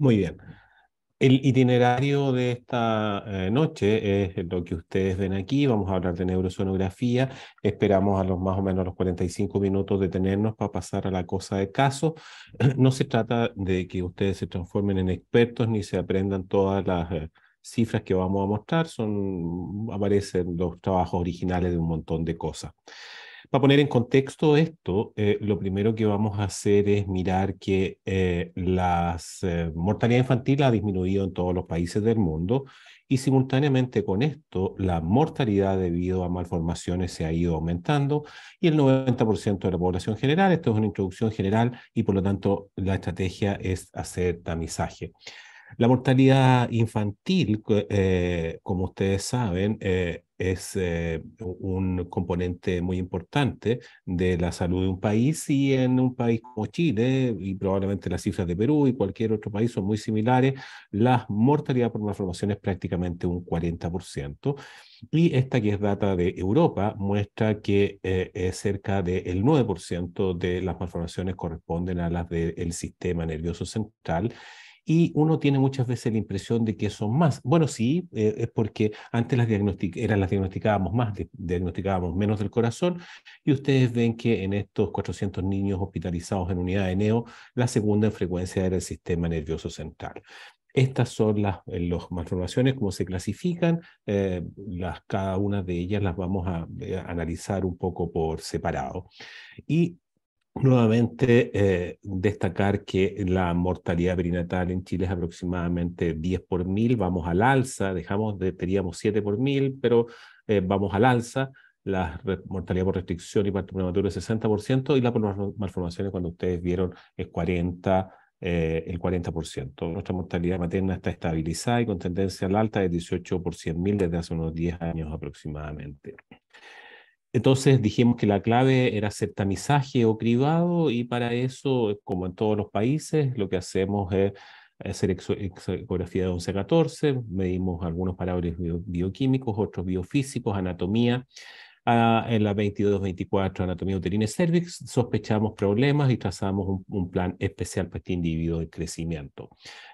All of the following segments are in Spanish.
Muy bien. El itinerario de esta eh, noche es lo que ustedes ven aquí. Vamos a hablar de neurosonografía. Esperamos a los más o menos los 45 minutos detenernos para pasar a la cosa de caso. No se trata de que ustedes se transformen en expertos ni se aprendan todas las eh, cifras que vamos a mostrar. Son, aparecen los trabajos originales de un montón de cosas. Para poner en contexto esto, eh, lo primero que vamos a hacer es mirar que eh, la eh, mortalidad infantil ha disminuido en todos los países del mundo y simultáneamente con esto la mortalidad debido a malformaciones se ha ido aumentando y el 90% de la población general, esto es una introducción general y por lo tanto la estrategia es hacer tamizaje. La mortalidad infantil, eh, como ustedes saben, eh, es eh, un componente muy importante de la salud de un país y en un país como Chile y probablemente las cifras de Perú y cualquier otro país son muy similares, la mortalidad por malformación es prácticamente un 40%. Y esta que es data de Europa muestra que es cerca del 9% de las malformaciones corresponden a las del sistema nervioso central y uno tiene muchas veces la impresión de que son más. Bueno, sí, eh, es porque antes las, diagnosticábamos más, diagnosticábamos menos del corazón, y ustedes ven que en estos 400 niños hospitalizados en unidad de NEO, la segunda en frecuencia era el sistema nervioso central. Estas son las, eh, las malformaciones, cómo se clasifican, eh, las, cada una de ellas las vamos a, a analizar un poco por separado. Y Nuevamente, eh, destacar que la mortalidad perinatal en Chile es aproximadamente 10 por mil, vamos al alza, dejamos de, teníamos 7 por mil, pero eh, vamos al alza, la mortalidad por restricción y parto prematuro es 60% y la por malformaciones cuando ustedes vieron es 40, eh, el 40%. Nuestra mortalidad materna está estabilizada y con tendencia al alta de 18 por 100 mil desde hace unos 10 años aproximadamente. Entonces dijimos que la clave era hacer tamizaje o cribado y para eso, eh, como en todos los países, lo que hacemos es hacer ecografía de 11-14, medimos algunos parámetros bioquímicos, otros biofísicos, anatomía. Ah, en la 22-24, anatomía uterina y cervix, sospechamos problemas y trazamos un, un plan especial para este individuo de crecimiento.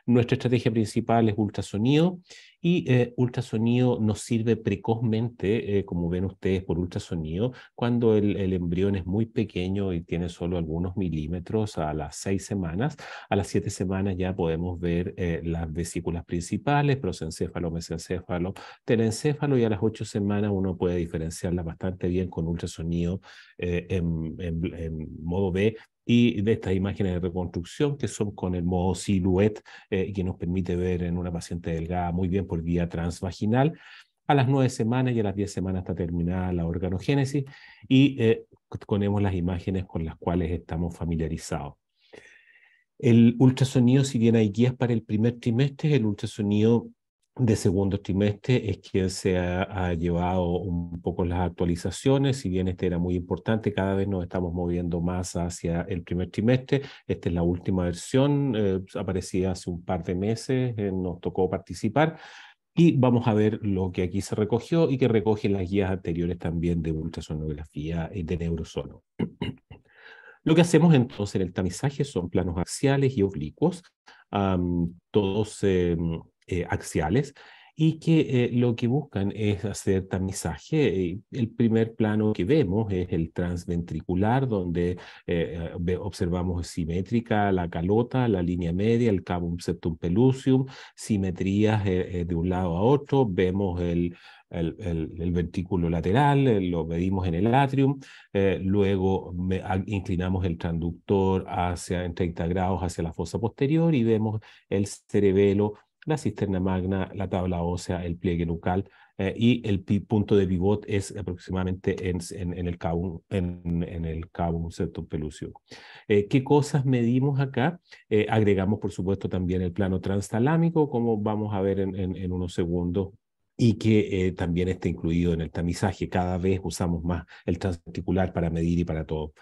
Nuestra estrategia principal es ultrasonido y eh, ultrasonido nos sirve precozmente, eh, como ven ustedes por ultrasonido, cuando el, embrión es muy pequeño y tiene solo algunos milímetros a las seis semanas. A las siete semanas ya podemos ver eh, las vesículas principales, prosencéfalo, mesencéfalo, telencéfalo y a las ocho semanas uno puede diferenciarlas bastante bien con ultrasonido eh, en, modo B y de estas imágenes de reconstrucción que son con el modo silhouette eh, que nos permite ver en una paciente delgada muy bien por vía transvaginal. A las nueve semanas y a las diez semanas está terminada la organogénesis y eh, ponemos las imágenes con las cuales estamos familiarizados. El ultrasonido, si bien hay guías para el primer trimestre, el ultrasonido de segundo trimestre es quien se ha, llevado un poco las actualizaciones, si bien este era muy importante, cada vez nos estamos moviendo más hacia el primer trimestre, esta es la última versión, eh, aparecía hace un par de meses, eh, nos tocó participar y vamos a ver lo que aquí se recogió y que recogen las guías anteriores también de ultrasonografía y de neurosono. Lo que hacemos entonces en el tamizaje son planos axiales y oblicuos, todos... Eh, eh, axiales y que eh, lo que buscan es hacer tamizaje. El primer plano que vemos es el transventricular, donde eh, observamos simétrica la calota, la línea media, el cabum septum pelusium simetrías de un lado a otro, vemos el, el, ventrículo lateral, lo medimos en el atrium, luego ah, inclinamos el transductor hacia, en 30 grados hacia la fosa posterior y vemos el cerebelo la cisterna magna, la tabla ósea, el pliegue nucal eh, y el punto de pivot es aproximadamente en, el cabo en, el cabo septum eh, ¿Qué cosas medimos acá? Eh, agregamos, por supuesto, también el plano transtalámico, como vamos a ver en unos segundos y que también está incluido en el tamizaje. Cada vez usamos más el transarticular para medir y para todo.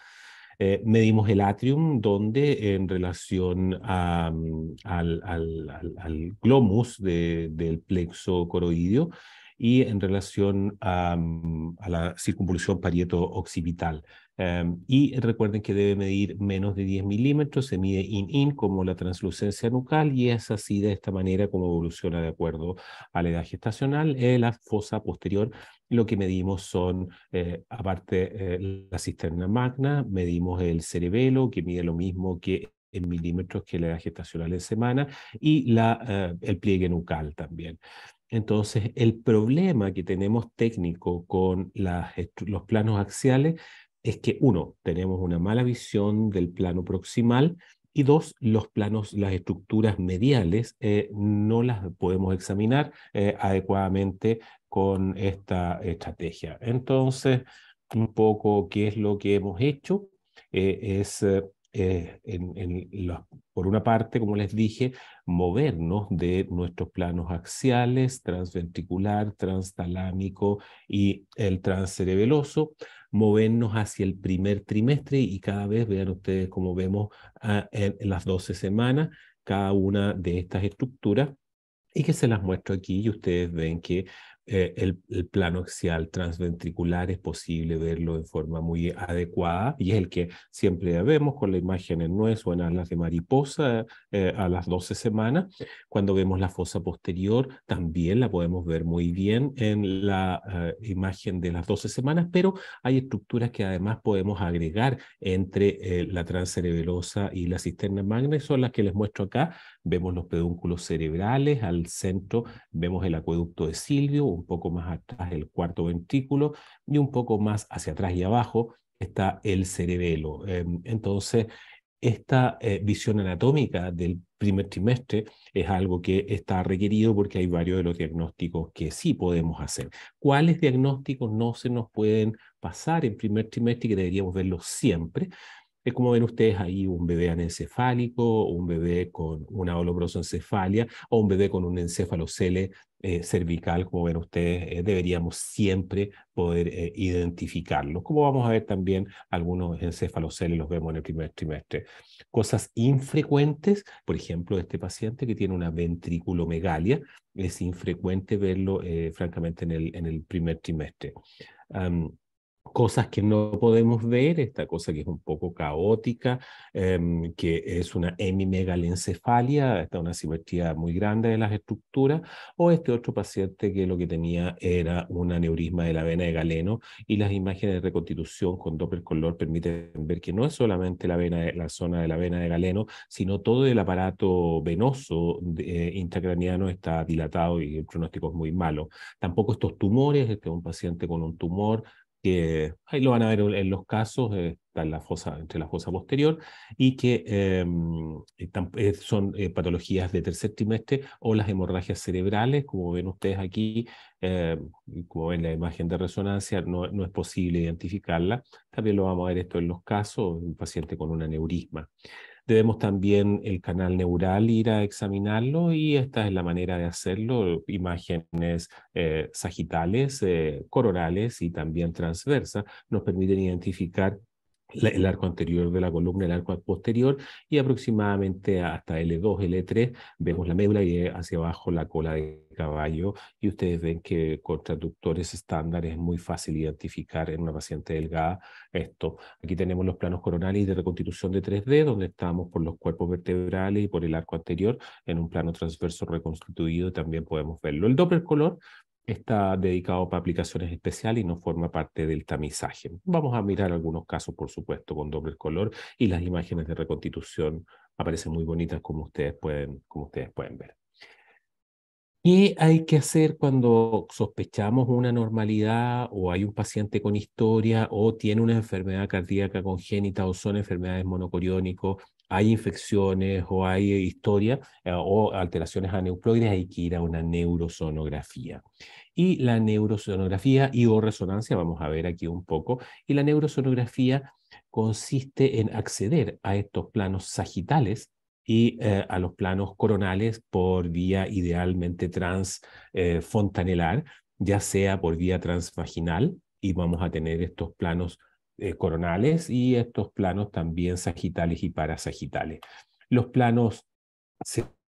Eh, medimos el atrium, donde en relación mm, al, al, glomus del plexo coroideo y en relación a mm, la circunvolución parieto-occipital. Em, y recuerden que debe medir menos de 10 milímetros, se mide in-in como la translucencia nucal y es así de esta manera como evoluciona de acuerdo a la edad gestacional. En eh, la fosa posterior lo que medimos son, eh, aparte eh, la cisterna magna, medimos el cerebelo que mide lo mismo que en milímetros que la edad gestacional en semana y la, el pliegue nucal también. Entonces, el problema que tenemos técnico con los planos axiales es que, uno, tenemos una mala visión del plano proximal y dos, los planos, las estructuras mediales eh, no las podemos examinar eh, adecuadamente con esta estrategia. Entonces, un poco qué es lo que hemos hecho eh, es eh, por una parte, como les dije, movernos de nuestros planos axiales, transventricular, transtalámico y el transcerebeloso, movernos hacia el primer trimestre y cada vez, vean ustedes cómo vemos en, ah, en las 12 semanas, cada una de estas estructuras y que se las muestro aquí y ustedes ven que eh, el, plano axial transventricular es posible verlo en forma muy adecuada y es el que siempre vemos con la imagen en nuez o en alas de mariposa eh, a las 12 semanas. Cuando vemos la fosa posterior, también la podemos ver muy bien en la eh, imagen de las 12 semanas, pero hay estructuras que además podemos agregar entre la transcerebelosa y la cisterna magna son las que les muestro acá, vemos los pedúnculos cerebrales, al centro vemos el acueducto de Silvio, un poco más atrás el cuarto ventrículo y un poco más hacia atrás y abajo está el cerebelo. Em, entonces, esta eh, visión anatómica del primer trimestre es algo que está requerido porque hay varios de los diagnósticos que sí podemos hacer. ¿Cuáles diagnósticos no se nos pueden pasar en primer trimestre y que deberíamos verlos siempre? como ven ustedes ahí un bebé anencefálico, un bebé con una holobrosencefalia o un bebé con un encefalocele eh, cervical, como ven ustedes, eh, deberíamos siempre poder eh, identificarlo. Como vamos a ver también, algunos encefaloceles los vemos en el primer trimestre. Cosas infrecuentes, por ejemplo, este paciente que tiene una ventriculomegalia, es infrecuente verlo, francamente, en el, en el primer trimestre cosas que no podemos ver, esta cosa que es un poco caótica, em, que es una hemimegalencefalia, está una simetría muy grande de las estructuras, o este otro paciente que lo que tenía era un aneurisma de la vena de galeno y las imágenes de reconstitución con doppler color permiten ver que no es solamente la, vena la zona de la vena de galeno, sino todo el aparato venoso eh, intracraniano está dilatado y el pronóstico es muy malo. Tampoco estos tumores, este es un paciente con un tumor que ahí lo van a ver en los casos, eh, está la fosa, entre la fosa posterior, y que em, eh, son eh, patologías de tercer trimestre o las hemorragias cerebrales, como ven ustedes aquí, como ven la imagen de resonancia, no, es posible identificarla. También lo vamos a ver esto en los casos, un paciente con un aneurisma. Debemos también el canal neural ir a examinarlo y esta es la manera de hacerlo, imágenes eh, sagitales, eh, coronales y también transversas nos permiten identificar el arco anterior de la columna, el arco posterior y aproximadamente hasta L2, L3 vemos la médula y hacia abajo la cola de caballo y ustedes ven que con traductores estándar es muy fácil identificar en una paciente delgada esto. Aquí tenemos los planos coronales de reconstitución de 3D donde estamos por los cuerpos vertebrales y por el arco anterior en un plano transverso reconstituido también podemos verlo. El doppler color está dedicado para aplicaciones especiales y no forma parte del tamizaje. Vamos a mirar algunos casos, por supuesto, con doble color y las imágenes de reconstitución aparecen muy bonitas como ustedes pueden, como ustedes pueden ver. ¿Qué hay que hacer cuando sospechamos una normalidad o hay un paciente con historia o tiene una enfermedad cardíaca congénita o son enfermedades monocoriónicas, hay infecciones o hay eh, historia eh, o alteraciones aneuploides, hay que ir a una neurosonografía. Y la neurosonografía y o resonancia, vamos a ver aquí un poco, y la neurosonografía consiste en acceder a estos planos sagitales y eh, a los planos coronales por vía idealmente transfontanelar, ya sea por vía transvaginal, y vamos a tener estos planos eh, coronales y estos planos también sagitales y parasagitales. Los planos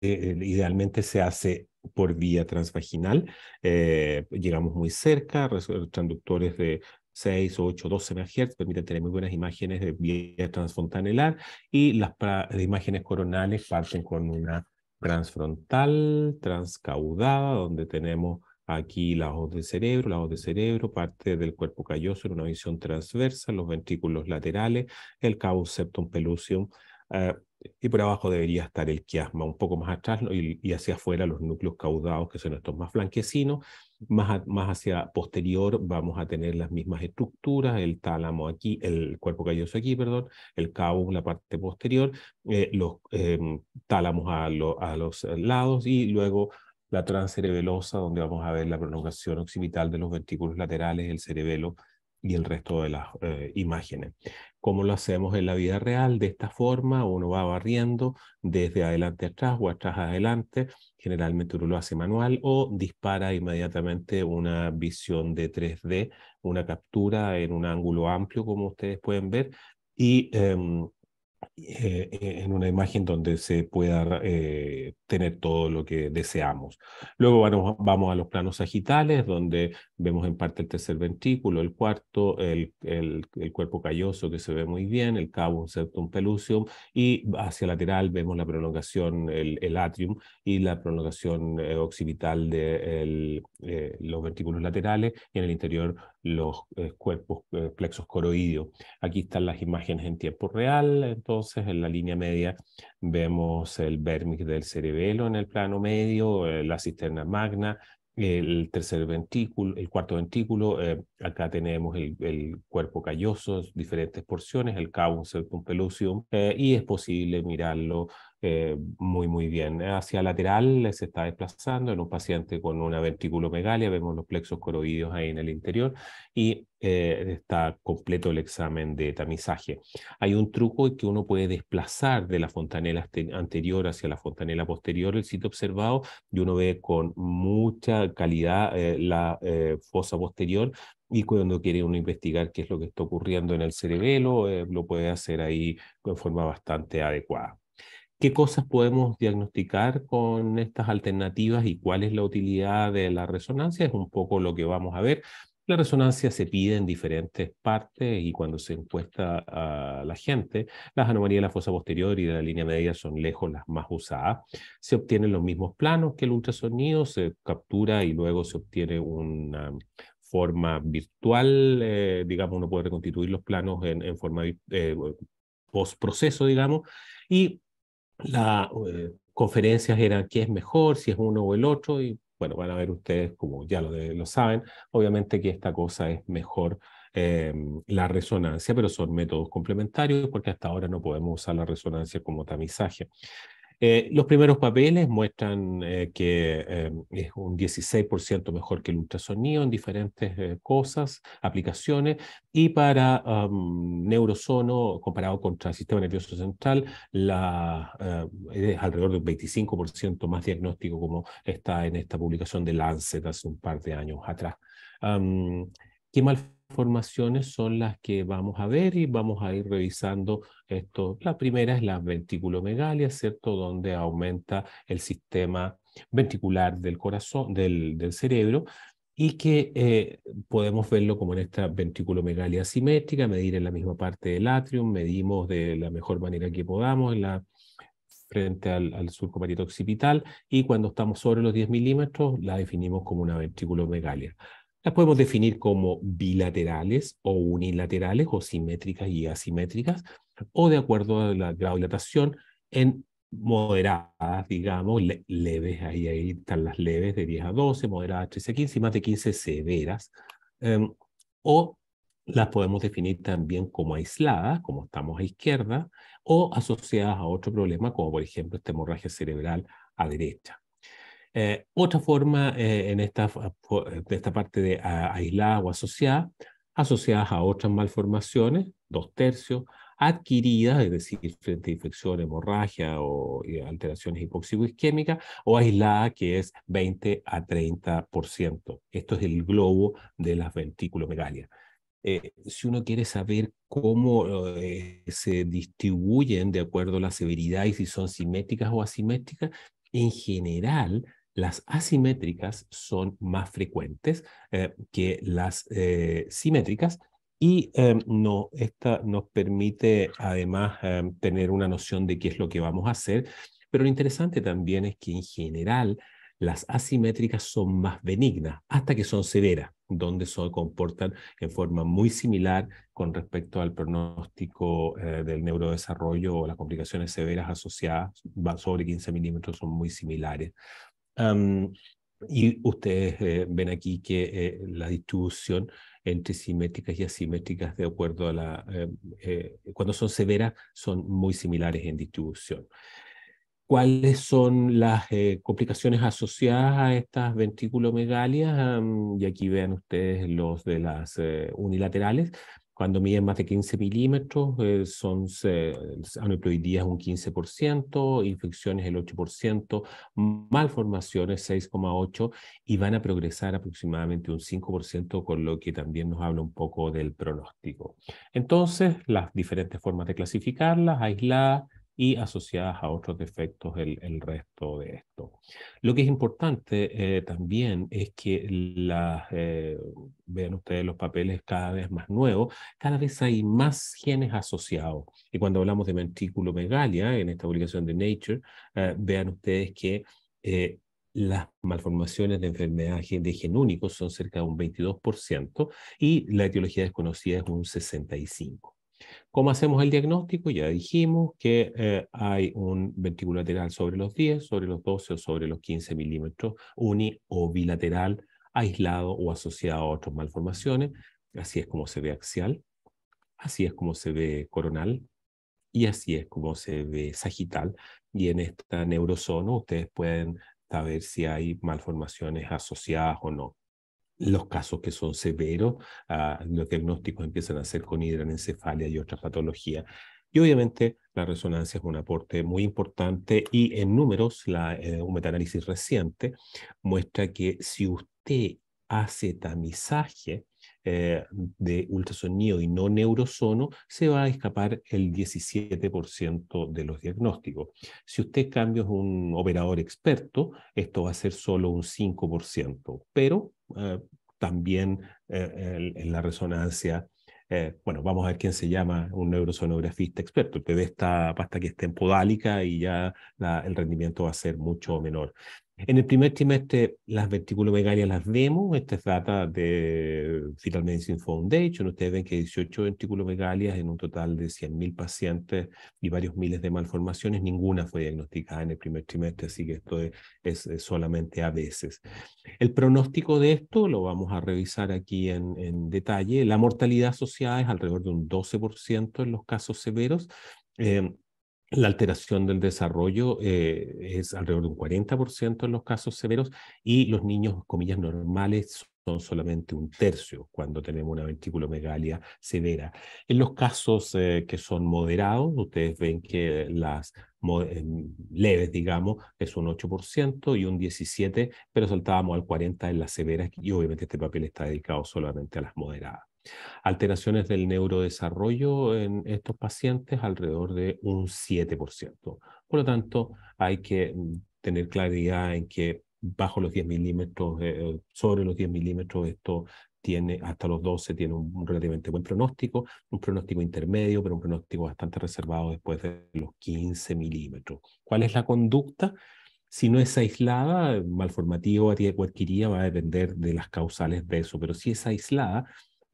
eh, idealmente se hace por vía transvaginal, eh, llegamos muy cerca, transductores de 6, 8, 12 MHz permiten tener muy buenas imágenes de vía transfontanelar y las imágenes coronales parten con una transfrontal, transcaudada, donde tenemos Aquí la del cerebro, la del cerebro, parte del cuerpo calloso en una visión transversa, los ventrículos laterales, el cabo septum pelusium ah, y por abajo debería estar el quiasma, un poco más atrás y, hacia afuera los núcleos caudados, que son estos más flanquecinos, Más, más hacia posterior vamos a tener las mismas estructuras, el tálamo aquí, el cuerpo calloso aquí, perdón, el cabo la parte posterior, eh, los em, tálamos a, los a los lados y luego la transcerebelosa, donde vamos a ver la prolongación occipital de los ventículos laterales, el cerebelo y el resto de las eh, imágenes. ¿Cómo lo hacemos en la vida real? De esta forma, uno va barriendo desde adelante atrás o atrás a adelante, generalmente uno lo hace manual o dispara inmediatamente una visión de 3D, una captura en un ángulo amplio, como ustedes pueden ver, y... Em, eh, eh, en una imagen donde se pueda eh, tener todo lo que deseamos. Luego vamos, vamos a los planos sagitales, donde Vemos en parte el tercer ventrículo, el cuarto, el, cuerpo calloso que se ve muy bien, el cabo, septum pelucium, y hacia lateral vemos la prolongación, el, atrium y la prolongación eh, occipital de eh, los ventrículos laterales y en el interior los eh, cuerpos, plexos coroideos. Aquí están las imágenes en tiempo real, entonces en la línea media vemos el vermis del cerebelo en el plano medio, la cisterna magna, el tercer ventículo, el cuarto ventículo, eh, acá tenemos el, cuerpo calloso, diferentes porciones, el cabo, un eh, y es posible mirarlo eh, muy, muy bien. Hacia lateral se está desplazando en un paciente con una ventriculomegalia, vemos los plexos coroídos ahí en el interior y eh, está completo el examen de tamizaje. Hay un truco que uno puede desplazar de la fontanela anterior hacia la fontanela posterior el sitio observado y uno ve con mucha calidad eh, la fosa posterior, y cuando quiere uno investigar qué es lo que está ocurriendo en el cerebelo, lo puede hacer ahí de forma bastante adecuada. ¿Qué cosas podemos diagnosticar con estas alternativas y cuál es la utilidad de la resonancia? Es un poco lo que vamos a ver. La resonancia se pide en diferentes partes y cuando se encuesta a la gente, las anomalías de la fosa posterior y de la línea media son lejos las más usadas. Se obtienen los mismos planos que el ultrasonido, se captura y luego se obtiene una forma virtual, eh, digamos, uno puede reconstituir los planos en, forma post eh, postproceso, digamos, y las eh, conferencias eran qué es mejor, si es uno o el otro, y bueno, van a ver ustedes, como ya lo, lo saben, obviamente que esta cosa es mejor em, la resonancia, pero son métodos complementarios porque hasta ahora no podemos usar la resonancia como tamizaje. Eh, los primeros papeles muestran eh, que eh, es un 16% mejor que el ultrasonido en diferentes cosas, aplicaciones, y para neurosono, comparado contra el sistema nervioso central, la, es alrededor de un 25% más diagnóstico como está en esta publicación de Lancet hace un par de años atrás. ¿Qué mal formaciones son las que vamos a ver y vamos a ir revisando esto. La primera es la ventriculomegalia, ¿cierto? Donde aumenta el sistema ventricular del corazón, del, cerebro, y que eh, podemos verlo como en esta ventriculomegalia simétrica, medir en la misma parte del atrium, medimos de la mejor manera que podamos la, frente al, al surco occipital, y cuando estamos sobre los 10 milímetros la definimos como una ventriculomegalia. Las podemos definir como bilaterales o unilaterales o simétricas y asimétricas o de acuerdo a la grado de dilatación en moderadas, digamos, leves, ahí, ahí están las leves de 10 a 12, moderadas 13 a 15 y más de 15 severas. Em, o las podemos definir también como aisladas, como estamos a izquierda, o asociadas a otro problema, como por ejemplo esta hemorragia cerebral a derecha. Eh, otra forma eh, en esta, eh, esta parte de aislada o asociada, asociadas a otras malformaciones, dos tercios, adquiridas, es decir, frente a infección, hemorragia o alteraciones hipóxico o aislada, que es 20 a 30%. Esto es el globo de las ventriculomegalias. si uno quiere saber cómo se distribuyen de acuerdo a la severidad y si son simétricas o asimétricas, en general las asimétricas son más frecuentes eh, que las eh, simétricas y em, no, esta nos permite además em, tener una noción de qué es lo que vamos a hacer, pero lo interesante también es que en general las asimétricas son más benignas hasta que son severas, donde se comportan en forma muy similar con respecto al pronóstico eh, del neurodesarrollo o las complicaciones severas asociadas sobre 15 milímetros son muy similares y ustedes eh, ven aquí que eh, la distribución entre simétricas y asimétricas, de acuerdo a la... Eh, cuando son severas, son muy similares en distribución. ¿Cuáles son las complicaciones asociadas a estas ventriculomegalias? y aquí vean ustedes los de las unilaterales. Cuando miden más de 15 milímetros, eh, son, es un 15%, infecciones el 8%, malformaciones 6,8% y van a progresar aproximadamente un 5%, con lo que también nos habla un poco del pronóstico. Entonces, las diferentes formas de clasificarlas, aisladas, y asociadas a otros defectos el, resto de esto. Lo que es importante eh, también es que eh, vean ustedes los papeles cada vez más nuevos, cada vez hay más genes asociados. Y cuando hablamos de mentículo megalia, en esta publicación de Nature, eh, vean ustedes que las malformaciones de enfermedad de gen único son cerca de un 22% y la etiología desconocida es un 65%. ¿Cómo hacemos el diagnóstico? Ya dijimos que eh, hay un ventrículo lateral sobre los 10, sobre los 12 o sobre los 15 milímetros, uni o bilateral, aislado o asociado a otras malformaciones. Así es como se ve axial, así es como se ve coronal y así es como se ve sagital. Y en esta neurozona ustedes pueden saber si hay malformaciones asociadas o no los casos que son severos, ah, los diagnósticos empiezan a ser con hidranencefalia y otras patologías. Y obviamente la resonancia es un aporte muy importante y en números, la, eh, un metaanálisis reciente muestra que si usted hace tamizaje eh, de ultrasonido y no neurosono, se va a escapar el 17% de los diagnósticos. Si usted cambia un operador experto, esto va a ser solo un 5%, pero eh, también eh, en, la resonancia. Eh, bueno, vamos a ver quién se llama un neurosonografista experto. El bebé está hasta que esté en podálica y ya el rendimiento va a ser mucho menor. En el primer trimestre las verticulomegalias las vemos, esta es data de Fetal Medicine Foundation, ustedes ven que 18 verticulomegalias en un total de 100.000 pacientes y varios miles de malformaciones, ninguna fue diagnosticada en el primer trimestre, así que esto es, solamente a veces. El pronóstico de esto lo vamos a revisar aquí en, detalle, la mortalidad asociada es alrededor de un 12% en los casos severos, eh, la alteración del desarrollo eh, es alrededor de un 40% en los casos severos y los niños, comillas, normales son solamente un tercio cuando tenemos una ventriculomegalia severa. En los casos eh, que son moderados, ustedes ven que las leves, digamos, es un 8% y un 17%, pero saltábamos al 40% en las severas y obviamente este papel está dedicado solamente a las moderadas. Alteraciones del neurodesarrollo en estos pacientes alrededor de un 7%. Por lo tanto, hay que mm, tener claridad en que bajo los 10 milímetros, eh, sobre los 10 milímetros, esto tiene hasta los 12, tiene un, relativamente buen pronóstico, un pronóstico intermedio, pero un pronóstico bastante reservado después de los 15 milímetros. ¿Cuál es la conducta? Si no es aislada, malformativo o adquirida va a depender de las causales de eso, pero si es aislada,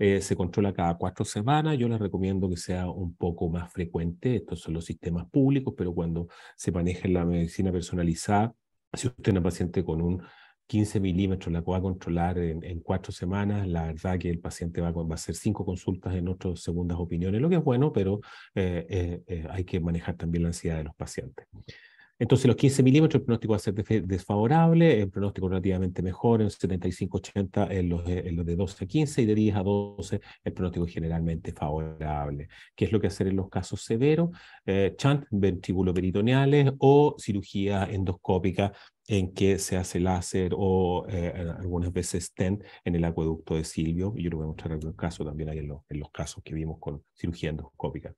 eh, se controla cada cuatro semanas. Yo les recomiendo que sea un poco más frecuente. Estos son los sistemas públicos, pero cuando se maneja la medicina personalizada, si usted es una paciente con un 15 milímetros la va a controlar en, cuatro semanas. La verdad que el paciente va, va a hacer cinco consultas en otras segundas opiniones, lo que es bueno, pero eh, eh, hay que manejar también la ansiedad de los pacientes. Entonces, los 15 milímetros, el pronóstico va a ser desfavorable, el pronóstico relativamente mejor en 75-80 en los, de 12 a 15 y de 10 a 12 el pronóstico generalmente favorable. ¿Qué es lo que hacer en los casos severos? Eh, chant, chant, peritoneales o cirugía endoscópica en que se hace láser o eh, algunas veces stent en el acueducto de Silvio. Yo lo voy a mostrar en algunos casos también ahí en los, en los casos que vimos con cirugía endoscópica.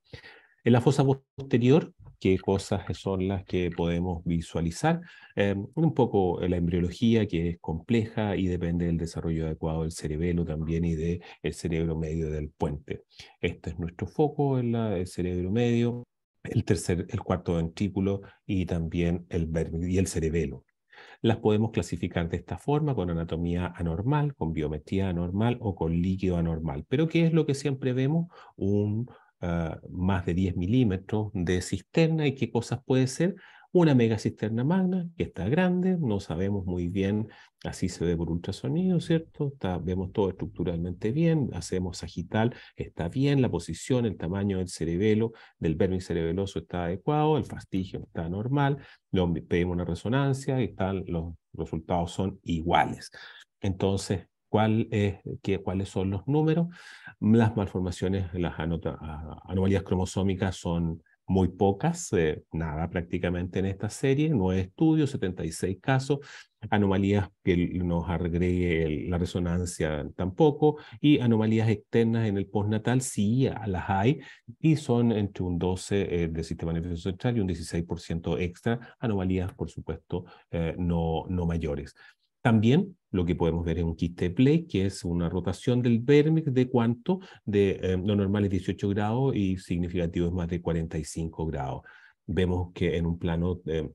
En la fosa posterior, qué cosas son las que podemos visualizar. Em, un poco la embriología, que es compleja y depende del desarrollo adecuado del cerebelo también y del el cerebro medio del puente. Este es nuestro foco, en la, el cerebro medio, el, tercer, el cuarto ventrículo y también el, y el cerebelo. Las podemos clasificar de esta forma, con anatomía anormal, con biometría anormal o con líquido anormal. Pero ¿qué es lo que siempre vemos? Un Ah, más de 10 milímetros de cisterna y qué cosas puede ser. Una mega cisterna magna que está grande, no sabemos muy bien, así se ve por ultrasonido, ¿cierto? vemos todo estructuralmente bien, hacemos sagital, está bien, la posición, el tamaño del cerebelo, del vermis cerebeloso está adecuado, el fastigio está normal, pedimos una resonancia y los resultados son iguales. Entonces, es, cuáles son los números. Las malformaciones, las anomalías cromosómicas son muy pocas, eh, nada prácticamente en esta serie, nueve estudios, 76 casos, anomalías que nos agregue la resonancia tampoco, y anomalías externas en el postnatal sí las hay, y son entre un 12 eh, del sistema nervioso central y un 16% extra, anomalías por supuesto eh, no, no mayores. También lo que podemos ver es un quiste play, que es una rotación del vérmix de cuánto, de eh, lo normal es 18 grados y significativo es más de 45 grados. Vemos que en un plano eh, de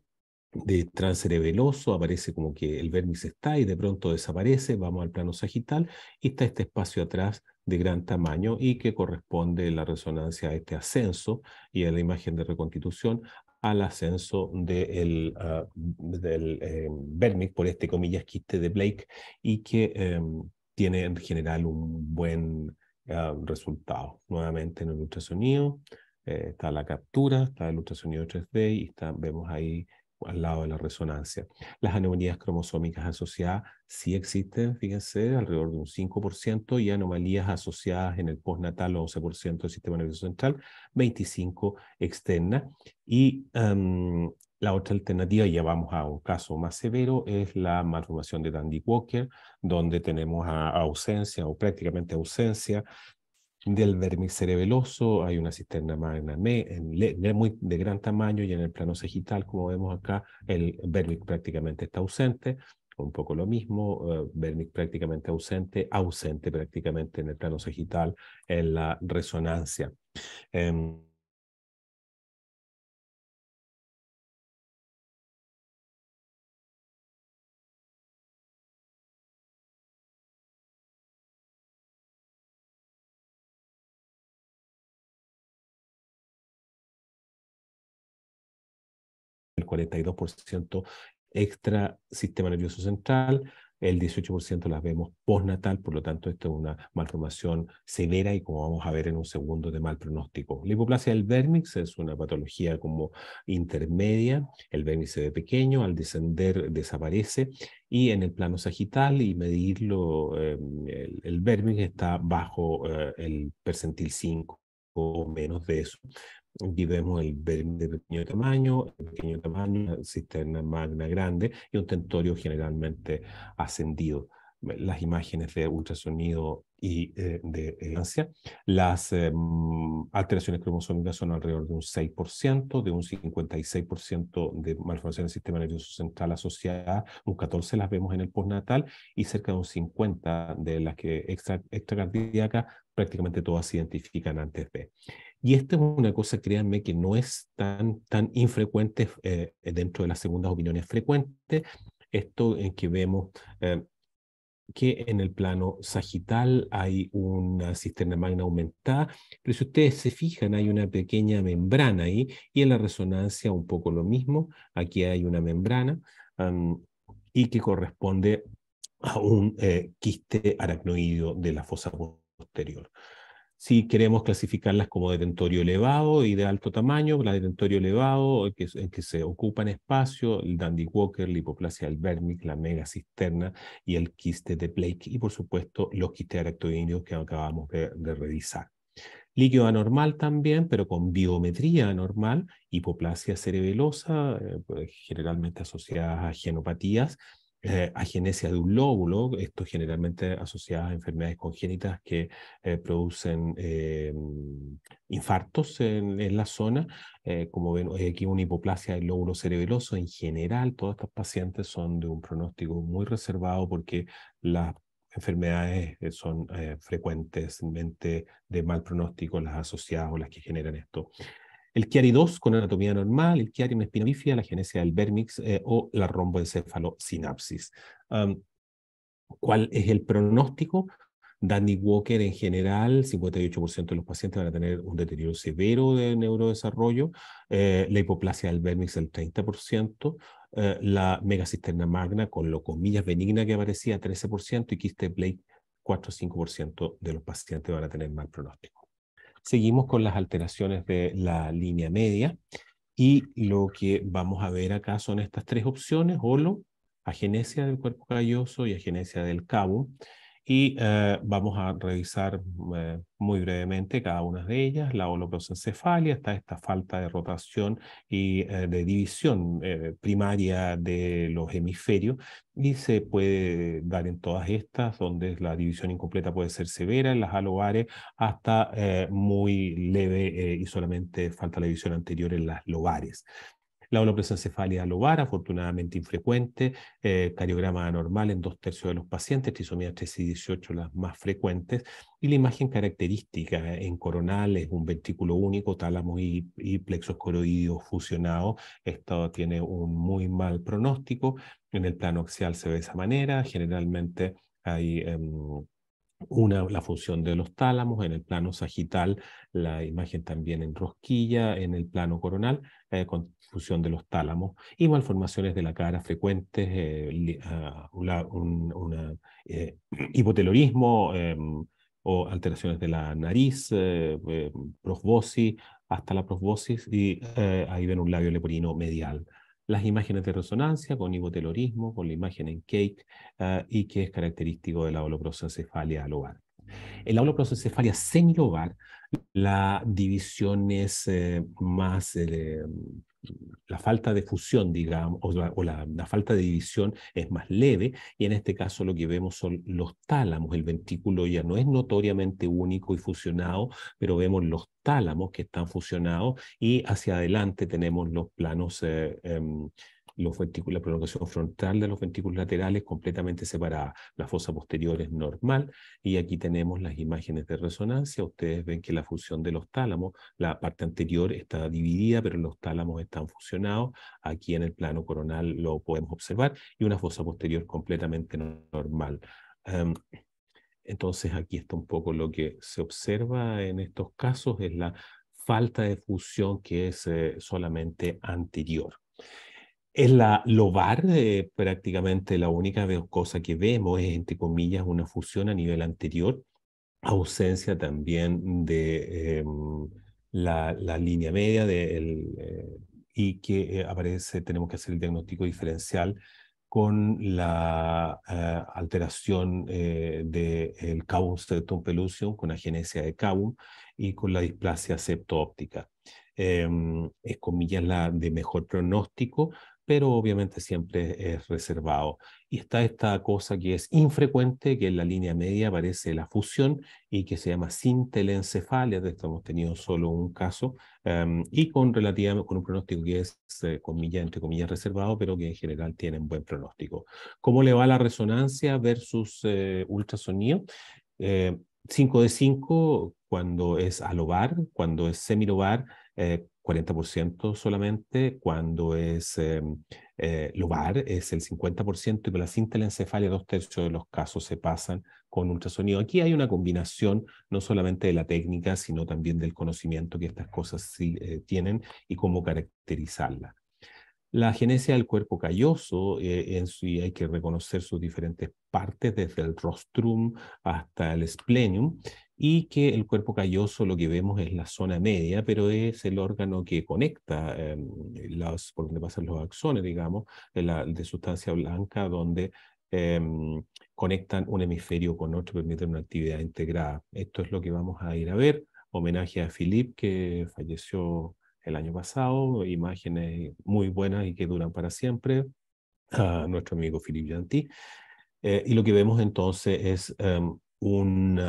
de transcerebeloso aparece como que el vérmix está y de pronto desaparece, vamos al plano sagital y está este espacio atrás de gran tamaño y que corresponde la resonancia a este ascenso y a la imagen de reconstitución al ascenso del, ah, del eh, por este comillas quiste de Blake y que em, tiene en general un buen ah, resultado. Nuevamente en el ultrasonido eh, está la captura, está el ultrasonido 3D y vemos ahí al lado de la resonancia. Las anomalías cromosómicas asociadas sí existen, fíjense, alrededor de un 5%, y anomalías asociadas en el postnatal, 11% del sistema nervioso central, 25% externa. Y em, la otra alternativa, ya vamos a un caso más severo, es la malformación de Dandy Walker, donde tenemos ausencia o prácticamente ausencia del cerebeloso hay una cisterna magna de gran tamaño y en el plano sagital, como vemos acá, el vermic prácticamente está ausente, un poco lo mismo, eh, vermic prácticamente ausente, ausente prácticamente en el plano sagital, en la resonancia. Em, 42% extra sistema nervioso central, el 18% las vemos postnatal, por lo tanto, esto es una malformación severa y como vamos a ver en un segundo de mal pronóstico. La hipoplasia del vermix es una patología como intermedia, el vermix se ve pequeño, al descender desaparece y en el plano sagital y medirlo, eh, el, vermix está bajo eh, el percentil 5 o menos de eso. Aquí vemos el de pequeño tamaño, el pequeño tamaño, cisterna magna grande y un tentorio generalmente ascendido. Las imágenes de ultrasonido y eh, de ansia. Las em, alteraciones cromosómicas son alrededor de un 6%, de un 56% de malformaciones del sistema nervioso central asociadas, un 14% las vemos en el postnatal y cerca de un 50% de las que extra, extracardíacas prácticamente todas se identifican antes de. Y esta es una cosa, créanme, que no es tan, tan infrecuente eh, dentro de las segundas opiniones frecuentes. Esto en que vemos eh, que en el plano sagital hay una cisterna magna aumentada, pero si ustedes se fijan, hay una pequeña membrana ahí, y en la resonancia un poco lo mismo. Aquí hay una membrana y que corresponde a un eh, quiste aracnoideo de la fosa posterior si queremos clasificarlas como detentorio elevado y de alto tamaño, la detentorio elevado, que, en que se ocupan espacio, el Dandy Walker, la hipoplasia vermic, la mega cisterna y el quiste de Blake, y por supuesto los quistes que acabamos de, revisar. Líquido anormal también, pero con biometría anormal, hipoplasia cerebelosa, eh, pues, generalmente asociada a genopatías, eh, agenesia de un lóbulo, esto generalmente asociado a enfermedades congénitas que eh, producen eh, infartos en, la zona. como ven, aquí una hipoplasia del lóbulo cerebeloso. En general, todas estas pacientes son de un pronóstico muy reservado porque las enfermedades son frecuentemente de mal pronóstico las asociadas o las que generan esto el Chiari 2 con anatomía normal, el Chiari una espina la genesia del vermix eh, o la romboencefalosinapsis. ¿Cuál es el pronóstico? Danny Walker en general, 58% de los pacientes van a tener un deterioro severo de neurodesarrollo, eh, la hipoplasia del vermix el 30%, eh, la megacisterna magna con comillas benigna que aparecía 13% y quiste Blake 4 o 5% de los pacientes van a tener mal pronóstico. Seguimos con las alteraciones de la línea media y lo que vamos a ver acá son estas tres opciones, holo, agenesia del cuerpo calloso y agenesia del cabo y eh, vamos a revisar eh, muy brevemente cada una de ellas. La holoprosencefalia, está esta falta de rotación y eh, de división primaria de los hemisferios y se puede dar en todas estas, donde la división incompleta puede ser severa, en las alobares hasta muy leve y solamente falta la división anterior en las lobares. La holopresencefalia lobar, afortunadamente infrecuente, eh, cariograma anormal en dos tercios de los pacientes, trisomía 3 y 18 las más frecuentes, y la imagen característica eh, en coronal es un ventrículo único, tálamo y, plexo plexos fusionado, fusionados. Esto tiene un muy mal pronóstico. En el plano axial se ve de esa manera. Generalmente hay... Em, una, la función de los tálamos, en el plano sagital, la imagen también en rosquilla, en el plano coronal, eh, con de los tálamos y malformaciones de la cara frecuentes, hipotelorismo o alteraciones de la nariz, eh, eh, prosbosis, hasta la prosbosis y eh, ahí ven un labio leporino medial las imágenes de resonancia con hipotelorismo, con la imagen en Cake, ah, y que es característico de la holoprosencefalia lobar. En la holoprosencefalia semilobar, la división es más la falta de fusión, digamos, o, la, falta de división es más leve, y en este caso lo que vemos son los tálamos. El ventículo ya no es notoriamente único y fusionado, pero vemos los tálamos que están fusionados y hacia adelante tenemos los planos eh, em, la prolongación frontal de los ventículos laterales completamente separada. La fosa posterior es normal y aquí tenemos las imágenes de resonancia. Ustedes ven que la fusión de los tálamos, la parte anterior está dividida, pero los tálamos están fusionados. Aquí en el plano coronal lo podemos observar y una fosa posterior completamente normal. Em, entonces aquí está un poco lo que se observa en estos casos, es la falta de fusión que es eh, solamente anterior. Es la lobar, prácticamente la única cosa que vemos es, entre comillas, una fusión a nivel anterior, ausencia también de em, la, la, línea media eh, y que eh, aparece, tenemos que hacer el diagnóstico diferencial con la eh, alteración del de cavum septum Pelusium, con agenesia de CABUM y con la displasia septoóptica. Em, es comillas la de mejor pronóstico, pero obviamente siempre es reservado. Y está esta cosa que es infrecuente, que en la línea media aparece la fusión y que se llama sintelencefalia, de esto hemos tenido solo un caso, em, y con, relativamente con un pronóstico que es, eh, entre comillas, reservado, pero que en general tienen buen pronóstico. ¿Cómo le va la resonancia versus eh, ultrasonido? Eh, 5 de 5 cuando es alobar, cuando es semilobar, 40% eh, solamente, cuando es eh, eh es el 50% y para la encefalia dos tercios de los casos se pasan con ultrasonido. Aquí hay una combinación no solamente de la técnica, sino también del conocimiento que estas cosas sí, eh, tienen y cómo caracterizarla. La genesia del cuerpo calloso, eh, en y hay que reconocer sus diferentes partes, desde el rostrum hasta el splenium, y que el cuerpo calloso lo que vemos es la zona media, pero es el órgano que conecta em, por donde pasan los axones, digamos, de, la, sustancia blanca, donde em, conectan un hemisferio con otro, permiten una actividad integrada. Esto es lo que vamos a ir a ver. Homenaje a Philippe, que falleció el año pasado, imágenes muy buenas y que duran para siempre, a nuestro amigo Philippe Yanti. Eh, y lo que vemos entonces es em, un,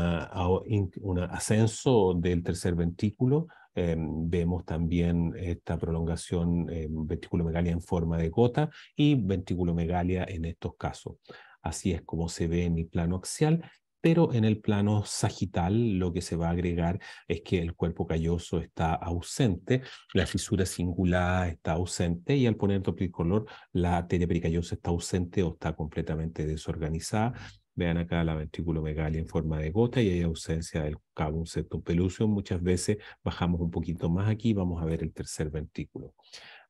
ascenso del tercer ventículo, em, vemos también esta prolongación em, ventículo megalia en forma de gota y ventículo megalia en estos casos. Así es como se ve en el plano axial pero en el plano sagital lo que se va a agregar es que el cuerpo calloso está ausente, la fisura cingulada está ausente y al poner color la tela pericallosa está ausente o está completamente desorganizada. Vean acá la ventrículo megalia en forma de gota y hay ausencia del cabo septum Muchas veces bajamos un poquito más aquí y vamos a ver el tercer ventrículo.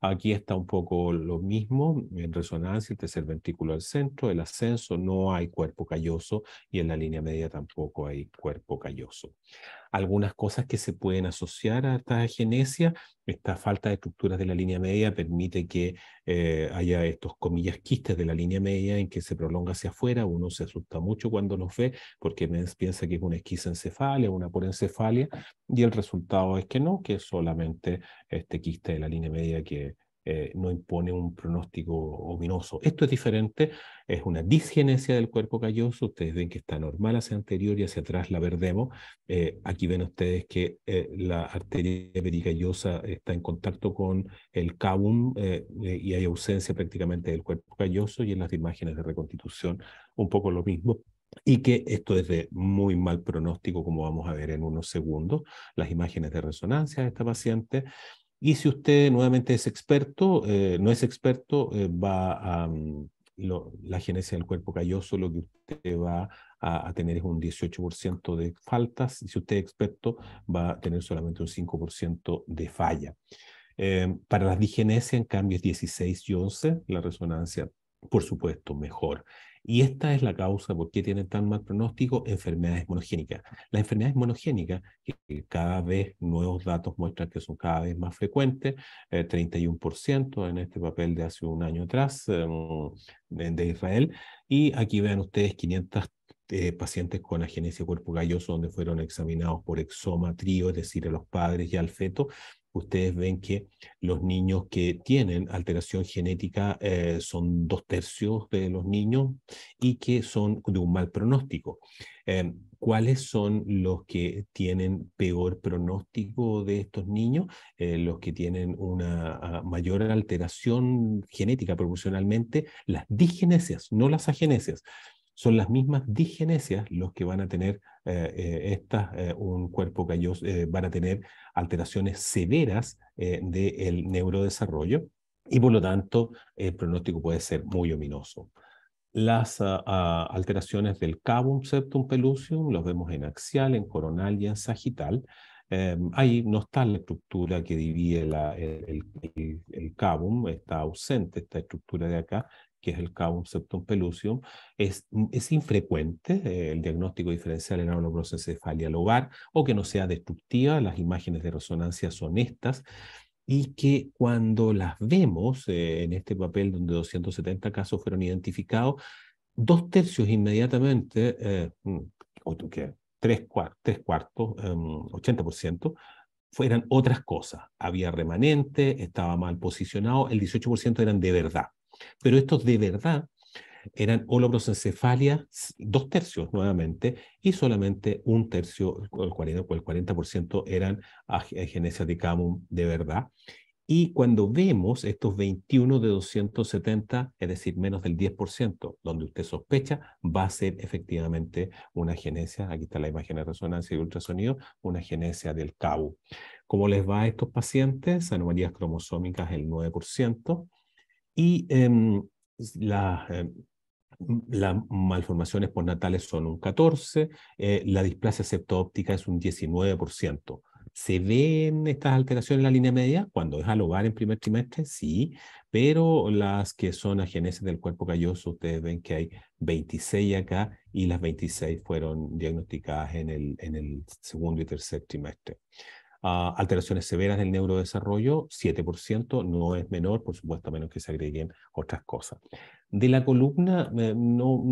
Aquí está un poco lo mismo, en resonancia, el tercer ventrículo al centro, el ascenso, no hay cuerpo calloso y en la línea media tampoco hay cuerpo calloso algunas cosas que se pueden asociar a esta genesia. Esta falta de estructuras de la línea media permite que eh, haya estos comillas quistes de la línea media en que se prolonga hacia afuera. Uno se asusta mucho cuando los ve porque piensa que es una esquizencefalia, una porencefalia, y el resultado es que no, que es solamente este quiste de la línea media que eh, no impone un pronóstico ominoso. Esto es diferente, es una disgenesia del cuerpo calloso, ustedes ven que está normal hacia anterior y hacia atrás la verdemo. Eh, aquí ven ustedes que eh, la arteria pericallosa está en contacto con el cavum y hay ausencia prácticamente del cuerpo calloso y en las imágenes de reconstitución un poco lo mismo y que esto es de muy mal pronóstico, como vamos a ver en unos segundos, las imágenes de resonancia de esta paciente, y si usted nuevamente es experto, eh, no es experto, eh, va a, mm, la genesia del cuerpo calloso, lo que usted va a, tener es un 18% de faltas. si usted es experto, va a tener solamente un 5% de falla. Eh, para la digenesia, en cambio, es 16 y 11, la resonancia, por supuesto, mejor. Y esta es la causa por qué tienen tan mal pronóstico enfermedades monogénicas. Las enfermedades monogénicas, que cada vez nuevos datos muestran que son cada vez más frecuentes, 31% eh, en este papel de hace un año atrás em, de Israel. Y aquí vean ustedes 500 eh, pacientes con agenesia cuerpo galloso donde fueron examinados por exoma trío, es decir, a los padres y al feto, ustedes ven que los niños que tienen alteración genética eh, son dos tercios de los niños y que son de un mal pronóstico. Eh, ¿Cuáles son los que tienen peor pronóstico de estos niños? Eh, los que tienen una ah, mayor alteración genética proporcionalmente, las digenesias, no las agenesias son las mismas disgenesias los que van a tener eh, eh, eh, un cuerpo van a tener alteraciones severas del neurodesarrollo y por lo tanto el pronóstico puede ser muy ominoso. Las ah, ah, alteraciones del cavum septum pelusium los vemos en axial, en coronal y en sagital. Em, ahí no está la estructura que divide el, el, el, cabum, está ausente esta estructura de acá, que es el Cavum septum pelusium, es, mm, es infrecuente eh, el diagnóstico diferencial en al lobar o que no sea destructiva, las imágenes de resonancia son estas y que cuando las vemos eh, en este papel donde 270 casos fueron identificados, dos tercios inmediatamente, eh, mm, Tres, cuartos, 80%, em, fueran otras cosas. Había remanente, estaba mal posicionado, el 18% eran de verdad. Pero estos de verdad eran holoprosencefalia, dos tercios nuevamente, y solamente un tercio, el 40%, el 40 eran agenesia de verdad. Y cuando vemos estos 21 de 270, es decir, menos del 10%, donde usted sospecha, va a ser efectivamente una genesia, aquí está la imagen de resonancia y ultrasonido, una genesia del cabo. ¿Cómo les va a estos pacientes? Anomalías cromosómicas el 9%, y em, las em, malformaciones postnatales son un 14%, eh, la displasia septoóptica es un 19%. ¿Se ven estas alteraciones en la línea media cuando es al hogar en primer trimestre? Sí, pero las que son agenesis del cuerpo calloso, ustedes ven que hay 26 acá y las 26 fueron diagnosticadas en el, en el segundo y tercer trimestre alteraciones severas del neurodesarrollo, 7%, no es menor, por supuesto, a menos que se agreguen otras cosas. De la columna, eh, no,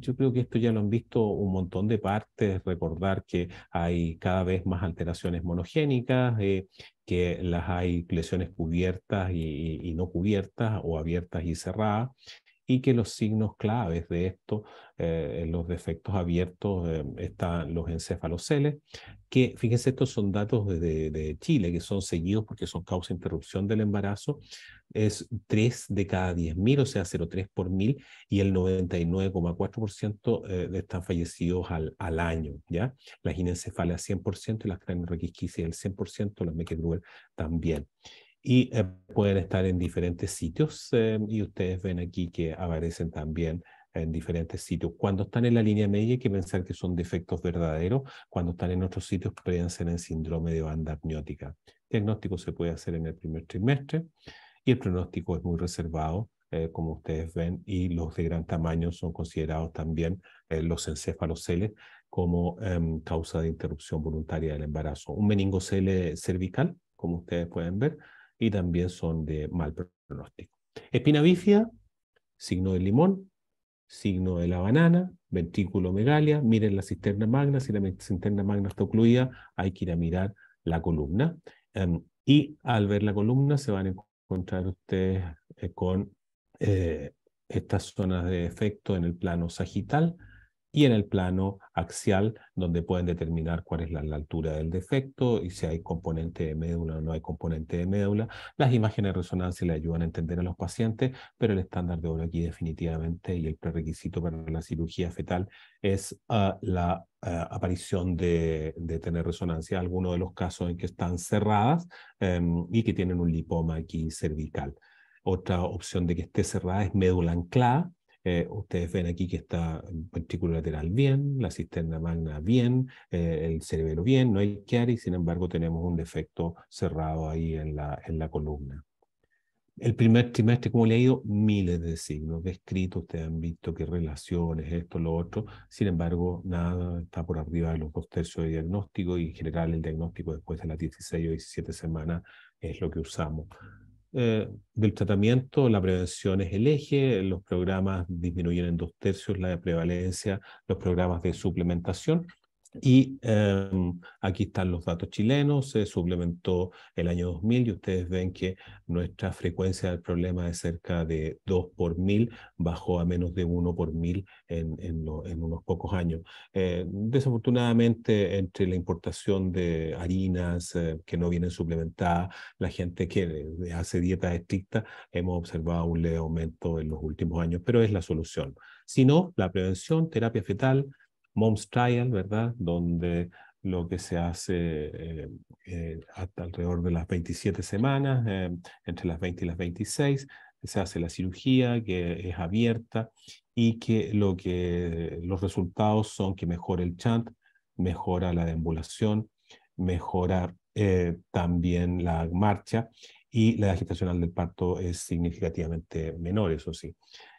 yo creo que esto ya lo han visto un montón de partes, recordar que hay cada vez más alteraciones monogénicas, eh, que las hay lesiones cubiertas y no cubiertas o abiertas y cerradas y que los signos claves de esto, eh, los defectos abiertos, eh, están los encefaloceles, que fíjense, estos son datos de, Chile, que son seguidos porque son causa de interrupción del embarazo, es 3 de cada 10.000, o sea, 0,3 por 1.000, y el 99,4% eh, están fallecidos al, al, año, ¿ya? Las al 100% y las craniorraquisquicias el 100%, las mequetruel también y eh, pueden estar en diferentes sitios eh, y ustedes ven aquí que aparecen también en diferentes sitios. Cuando están en la línea media hay que pensar que son defectos verdaderos, cuando están en otros sitios pueden ser en síndrome de banda apniótica. El diagnóstico se puede hacer en el primer trimestre y el pronóstico es muy reservado, eh, como ustedes ven, y los de gran tamaño son considerados también los encéfaloceles como em, causa de interrupción voluntaria del embarazo. Un meningocele cervical, como ustedes pueden ver, y también son de mal pronóstico. Espina bífida, signo del limón, signo de la banana, ventículo megalia, miren la cisterna magna, si la cisterna magna está ocluida, hay que ir a mirar la columna. Em, y al ver la columna se van a encontrar ustedes eh, con eh, estas zonas de efecto en el plano sagital, y en el plano axial, donde pueden determinar cuál es la, altura del defecto y si hay componente de médula o no hay componente de médula. Las imágenes de resonancia le ayudan a entender a los pacientes, pero el estándar de oro aquí definitivamente y el prerequisito para la cirugía fetal es ah, la ah, aparición de, tener resonancia, algunos de los casos en que están cerradas em, y que tienen un lipoma aquí cervical. Otra opción de que esté cerrada es médula anclada, eh, ustedes ven aquí que está el ventrículo lateral bien, la cisterna magna bien, eh, el cerebro bien, no hay y sin embargo tenemos un defecto cerrado ahí en la, en la columna. El primer trimestre, como le he ido, miles de signos descritos, ustedes han visto qué relaciones, esto, lo otro, sin embargo, nada está por arriba de los dos tercios de diagnóstico y en general el diagnóstico después de las 16 o 17 semanas es lo que usamos eh, del tratamiento, la prevención es el eje, los programas disminuyen en dos tercios la prevalencia, los programas de suplementación, y em, aquí están los datos chilenos, se suplementó el año 2000 y ustedes ven que nuestra frecuencia del problema es cerca de 2 por mil, bajó a menos de 1 por mil en, en, unos pocos años. Eh, desafortunadamente, entre la importación de harinas eh, que no vienen suplementadas, la gente que hace dietas estrictas, hemos observado un leve aumento en los últimos años, pero es la solución. Si no, la prevención, terapia fetal, Mom's Trial, ¿verdad? Donde lo que se hace hasta eh, eh, alrededor de las 27 semanas, eh, entre las 20 y las 26, se hace la cirugía que es abierta y que, lo que los resultados son que mejora el chant, mejora la deambulación, mejora también la marcha y la agitación del parto es significativamente menor, eso sí.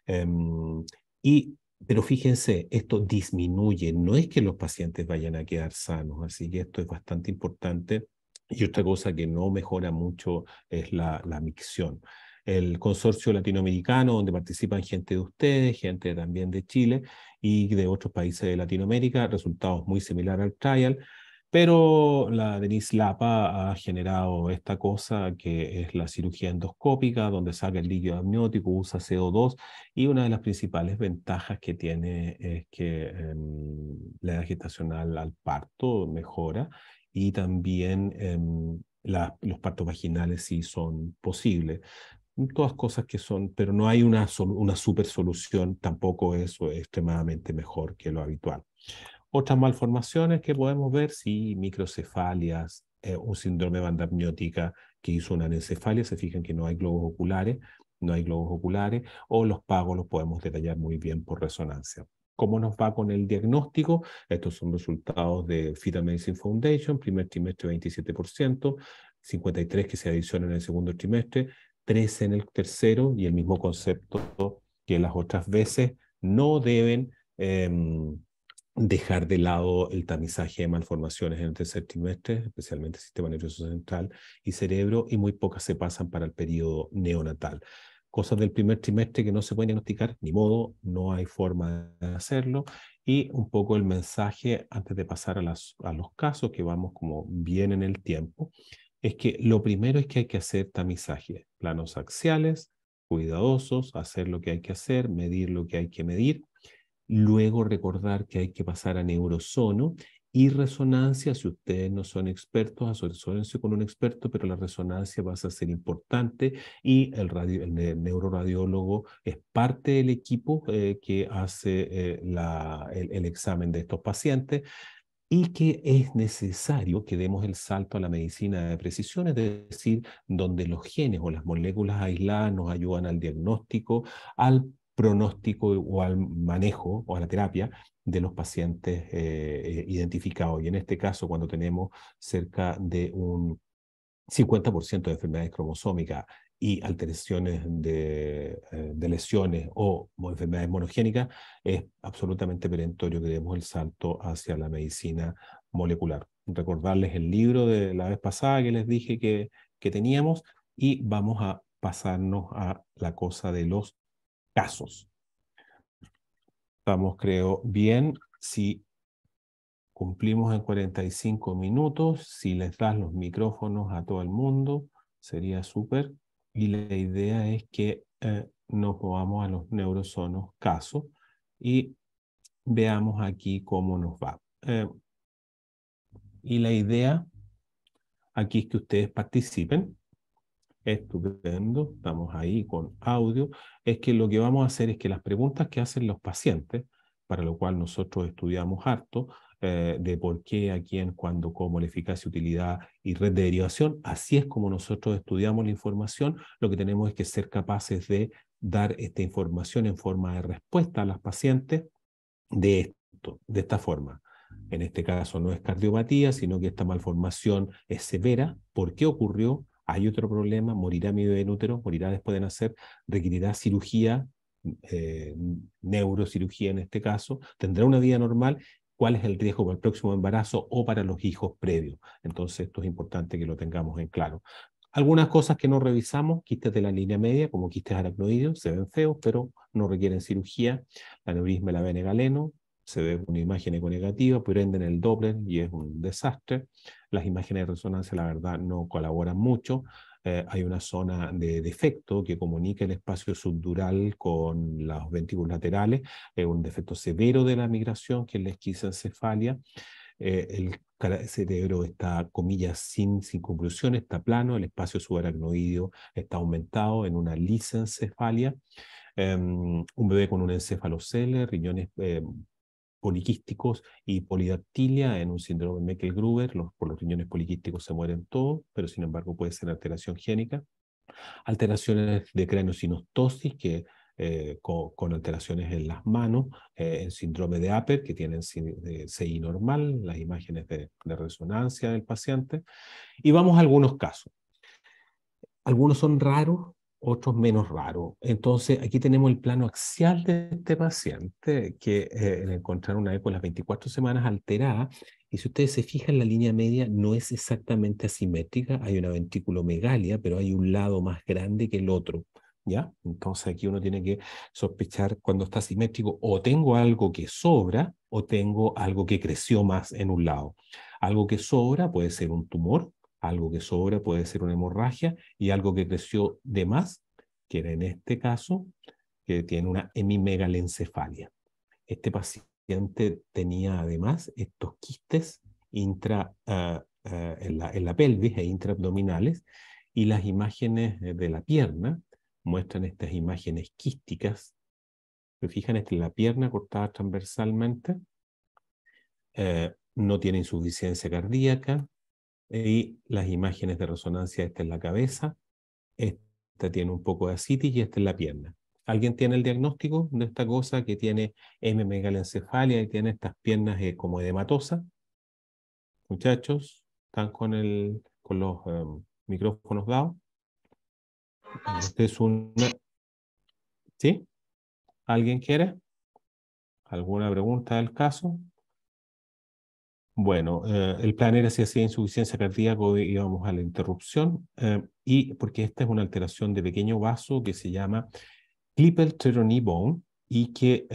Em, y pero fíjense, esto disminuye, no es que los pacientes vayan a quedar sanos, así que esto es bastante importante. Y otra cosa que no mejora mucho es la, la micción. El consorcio latinoamericano, donde participan gente de ustedes, gente también de Chile y de otros países de Latinoamérica, resultados muy similares al trial. Pero la Denise Lapa ha generado esta cosa que es la cirugía endoscópica, donde saca el líquido amniótico, usa CO2 y una de las principales ventajas que tiene es que em, la edad gestacional al parto mejora y también em, los partos vaginales sí son posibles todas cosas que son, pero no hay una, una super solución, tampoco eso es extremadamente mejor que lo habitual. Otras malformaciones que podemos ver, sí, microcefalias, eh, un síndrome de banda amniótica que hizo una encefalia, se fijan que no hay globos oculares, no hay globos oculares, o los pagos los podemos detallar muy bien por resonancia. ¿Cómo nos va con el diagnóstico? Estos son resultados de FITA Medicine Foundation, primer trimestre 27%, 53 que se adicionan en el segundo trimestre, 13 en el tercero y el mismo concepto que las otras veces, no deben... Em, dejar de lado el tamizaje de malformaciones en el tercer trimestre, especialmente sistema nervioso central y cerebro, y muy pocas se pasan para el periodo neonatal. Cosas del primer trimestre que no se pueden diagnosticar, ni modo, no hay forma de hacerlo. Y un poco el mensaje antes de pasar a, a los casos que vamos como bien en el tiempo, es que lo primero es que hay que hacer tamizaje, planos axiales, cuidadosos, hacer lo que hay que hacer, medir lo que hay que medir Luego recordar que hay que pasar a neurosono y resonancia, si ustedes no son expertos, asesórense con un experto, pero la resonancia va a ser importante y el, neuroradiólogo es parte del equipo eh, que hace eh, la, el, examen de estos pacientes y que es necesario que demos el salto a la medicina de precisión, es decir, donde los genes o las moléculas aisladas nos ayudan al diagnóstico, al pronóstico o al manejo o a la terapia de los pacientes eh, eh, identificados. Y en este caso, cuando tenemos cerca de un 50% de enfermedades cromosómicas y alteraciones de, eh, lesiones o enfermedades monogénicas, es absolutamente perentorio que demos el salto hacia la medicina molecular. Recordarles el libro de la vez pasada que les dije que, que teníamos y vamos a pasarnos a la cosa de los casos. Estamos, creo, bien si cumplimos en 45 minutos, si les das los micrófonos a todo el mundo, sería súper. Y la idea es que eh, nos pongamos a los neurosonos casos y veamos aquí cómo nos va. Eh, y la idea aquí es que ustedes participen Estupendo, estamos ahí con audio. Es que lo que vamos a hacer es que las preguntas que hacen los pacientes, para lo cual nosotros estudiamos harto, eh, de por qué, a quién, cuándo, cómo, la eficacia, utilidad y red de derivación, así es como nosotros estudiamos la información, lo que tenemos es que ser capaces de dar esta información en forma de respuesta a las pacientes de esto, de esta forma. En este caso no es cardiopatía, sino que esta malformación es severa, por qué ocurrió, hay otro problema, morirá mi bebé en útero, morirá después de nacer, requerirá cirugía, eh, neurocirugía en este caso, tendrá una vida normal, cuál es el riesgo para el próximo embarazo o para los hijos previos. Entonces, esto es importante que lo tengamos en claro. Algunas cosas que no revisamos, quistes de la línea media, como quistes aracnoideos, se ven feos, pero no requieren cirugía. La neurisma la vena galeno, se ve una imagen econegativa, pero en el Doppler y es un desastre las imágenes de resonancia, la verdad, no colaboran mucho. Eh, hay una zona de defecto que comunica el espacio subdural con los ventículos laterales, es eh, un defecto severo de la migración, que es la esquizencefalia Eh, el cerebro está, comillas, sin, sin conclusión, está plano, el espacio subaracnoideo está aumentado en una lisencefalia. encefalia. Em, un bebé con un cel, riñones em, poliquísticos y polidactilia en un síndrome de Meckel-Gruber, por los riñones poliquísticos se mueren todos, pero sin embargo puede ser alteración génica. Alteraciones de craneosinostosis, que eh, con, alteraciones en las manos, eh, en síndrome de Aper, que tienen CI normal, las imágenes de, de resonancia del paciente. Y vamos a algunos casos. Algunos son raros, otros menos raros. Entonces, aquí tenemos el plano axial de este paciente, que eh, encontraron una eco con las 24 semanas alterada, y si ustedes se fijan, la línea media no es exactamente asimétrica, hay una megalia pero hay un lado más grande que el otro. ¿Ya? Entonces aquí uno tiene que sospechar cuando está asimétrico o tengo algo que sobra o tengo algo que creció más en un lado. Algo que sobra puede ser un tumor, algo que sobra puede ser una hemorragia y algo que creció de más, que era en este caso, que tiene una hemimegalencefalia. Este paciente tenía además estos quistes intra, ah, ah, en, la, pelvis e intraabdominales y las imágenes de la pierna muestran estas imágenes quísticas. Se fijan, esta es la pierna cortada transversalmente. Eh, no tiene insuficiencia cardíaca, y las imágenes de resonancia, esta es la cabeza, esta tiene un poco de asitis y esta es la pierna. ¿Alguien tiene el diagnóstico de esta cosa que tiene M megalencefalia y tiene estas piernas eh, como edematosa? Muchachos, ¿están con, los em, micrófonos dados? Este es un... ¿Sí? ¿Alguien quiere? ¿Alguna pregunta del caso? Bueno, eh, el plan era si hacía insuficiencia cardíaca íbamos a la interrupción, eh, y porque esta es una alteración de pequeño vaso que se llama clipper bone y que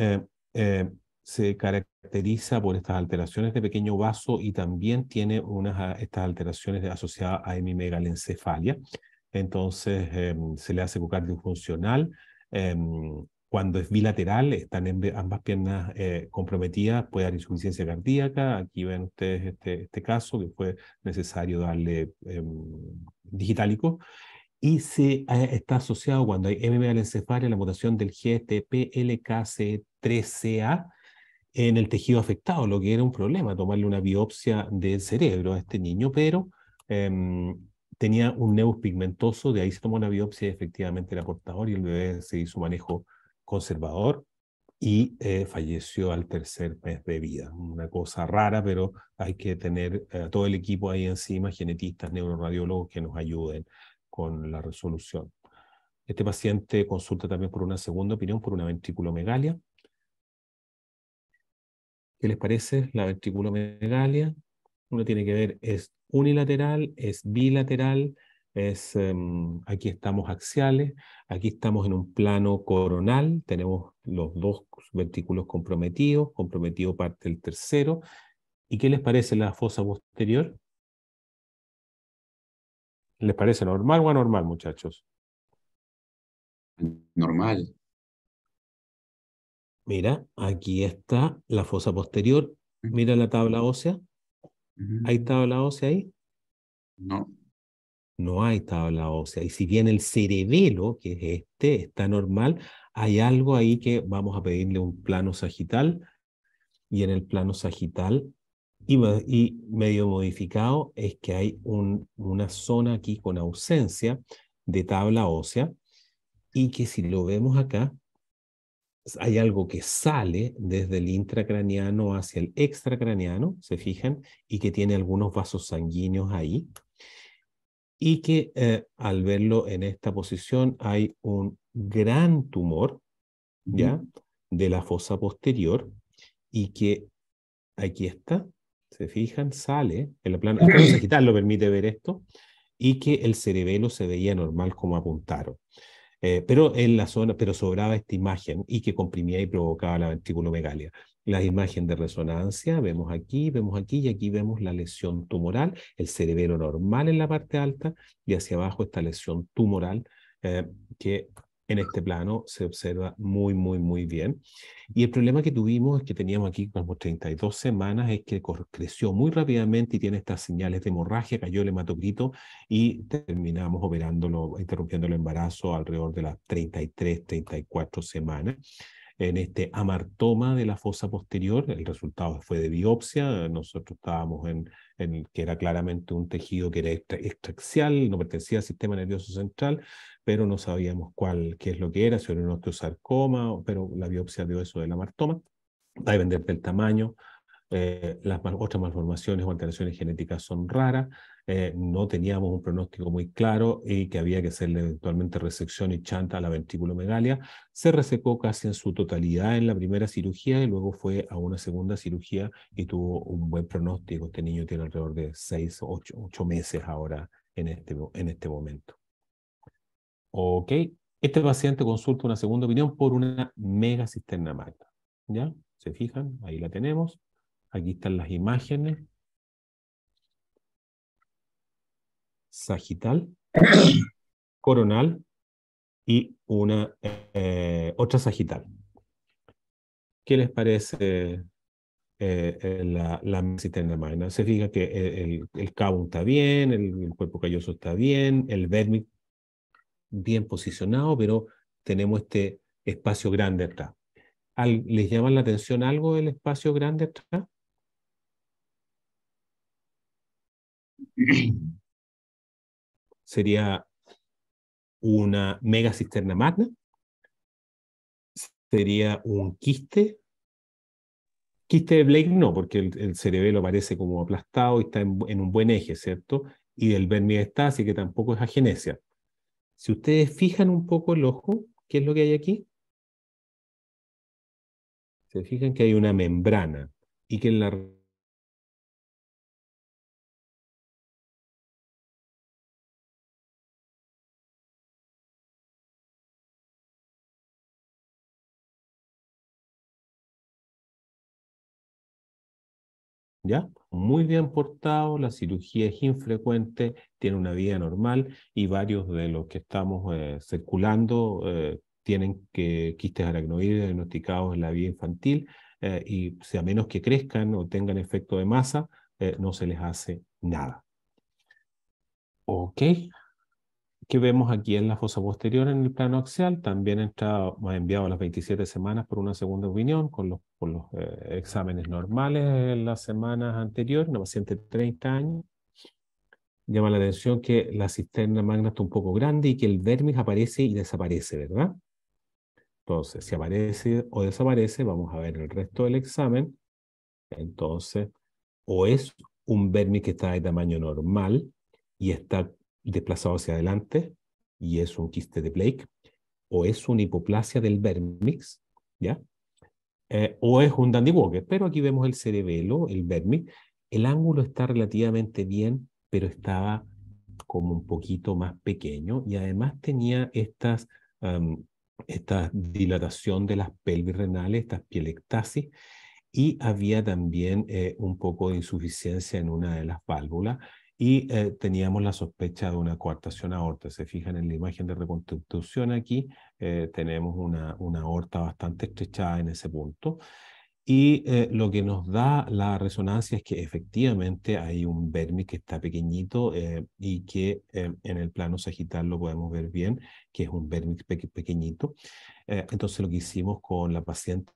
eh, se caracteriza por estas alteraciones de pequeño vaso y también tiene unas ah, estas alteraciones asociadas a hemimegalencefalia. Entonces em, se le hace cocardiofuncional funcional em, cuando es bilateral, están ambas piernas eh, comprometidas, puede dar insuficiencia cardíaca. Aquí ven ustedes este, este caso que fue necesario darle em, digitálico. Y se, eh, está asociado cuando hay MMA encefalia, la mutación del gtplkc 13 a en el tejido afectado, lo que era un problema, tomarle una biopsia del cerebro a este niño, pero em, tenía un neus pigmentoso, de ahí se tomó una biopsia y efectivamente era portador y el bebé se hizo manejo conservador y eh, falleció al tercer mes de vida. Una cosa rara, pero hay que tener eh, todo el equipo ahí encima, genetistas, neuroradiólogos que nos ayuden con la resolución. Este paciente consulta también por una segunda opinión por una ventriculomegalia. ¿Qué les parece la ventriculomegalia? Uno tiene que ver, es unilateral, es bilateral, es em, aquí estamos axiales, aquí estamos en un plano coronal, tenemos los dos ventículos comprometidos, comprometido parte del tercero. ¿Y qué les parece la fosa posterior? ¿Les parece normal o anormal, muchachos? Normal. Mira, aquí está la fosa posterior. Mira la tabla ósea. ¿Hay tabla ósea ahí? No no hay tabla ósea. Y si bien el cerebelo, que es este, está normal, hay algo ahí que vamos a pedirle un plano sagital. Y en el plano sagital y, medio modificado es que hay una zona aquí con ausencia de tabla ósea y que si lo vemos acá, hay algo que sale desde el intracraniano hacia el extracraniano, se fijan, y que tiene algunos vasos sanguíneos ahí y que eh, al verlo en esta posición hay un gran tumor, ¿ya? De la fosa posterior y que aquí está, se fijan, sale, en la lo permite ver esto, y que el cerebelo se veía normal como apuntaron. Eh, pero en la zona, pero sobraba esta imagen y que comprimía y provocaba la ventriculomegalia las imágenes de resonancia, vemos aquí, vemos aquí y aquí vemos la lesión tumoral, el cerebelo normal en la parte alta y hacia abajo esta lesión tumoral eh, que en este plano se observa muy, muy, muy bien. Y el problema que tuvimos es que teníamos aquí como 32 semanas, es que creció muy rápidamente y tiene estas señales de hemorragia, cayó el hematocrito y terminamos operándolo, interrumpiendo el embarazo alrededor de las 33, 34 semanas en este amartoma de la fosa posterior. El resultado fue de biopsia. Nosotros estábamos en, en que era claramente un tejido que era extraxial, no pertenecía al sistema nervioso central, pero no sabíamos cuál, qué es lo que era, si era un osteosarcoma, pero la biopsia dio eso del amartoma. Va a depender del tamaño. Eh, las otras malformaciones o alteraciones genéticas son raras. Eh, no teníamos un pronóstico muy claro y que había que hacerle eventualmente resección y chanta a la megalia Se resecó casi en su totalidad en la primera cirugía y luego fue a una segunda cirugía y tuvo un buen pronóstico. Este niño tiene alrededor de seis o ocho meses ahora en este, en este momento. Ok, este paciente consulta una segunda opinión por una cisterna magna. ¿Ya? ¿Se fijan? Ahí la tenemos. Aquí están las imágenes. sagital, coronal y una eh, otra sagital. ¿Qué les parece eh, eh la, la cisterna Se fija que eh, el, el cabo está bien, el, cuerpo calloso está bien, el vermi bien posicionado, pero tenemos este espacio grande acá ¿Les llama la atención algo del espacio grande atrás? sería una mega cisterna magna, sería un quiste. Quiste de Blake no, porque el, cerebelo parece como aplastado y está en, un buen eje, ¿cierto? Y del vermi está, así que tampoco es agenesia. Si ustedes fijan un poco el ojo, ¿qué es lo que hay aquí? Se fijan que hay una membrana y que en la ¿ya? Muy bien portado, la cirugía es infrecuente, tiene una vida normal y varios de los que estamos eh, circulando eh, tienen que, quistes aracnoides diagnosticados en la vida infantil eh, y si a menos que crezcan o tengan efecto de masa, no se les hace nada. Ok, que vemos aquí en la fosa posterior en el plano axial, también está enviado a las 27 semanas por una segunda opinión con los, los eh, exámenes normales en las semanas anteriores, una paciente de 30 años. Llama la atención que la cisterna magna está un poco grande y que el vermis aparece y desaparece, ¿verdad? Entonces, si aparece o desaparece, vamos a ver el resto del examen. Entonces, o es un vermis que está de tamaño normal y está desplazado hacia adelante y es un quiste de Blake, o es una hipoplasia del vermix, ¿ya? Eh, o es un Dandy Walker, pero aquí vemos el cerebelo, el vermix. El ángulo está relativamente bien, pero estaba como un poquito más pequeño y además tenía estas, esta dilatación de las pelvis renales, estas pielectasis, y había también eh, un poco de insuficiencia en una de las válvulas y eh, teníamos la sospecha de una coartación aorta. Se fijan en la imagen de reconstrucción aquí, eh, tenemos una, una aorta bastante estrechada en ese punto. Y eh, lo que nos da la resonancia es que efectivamente hay un vermic que está pequeñito y que en el plano sagital lo podemos ver bien, que es un vermic pequeñito. entonces lo que hicimos con la paciente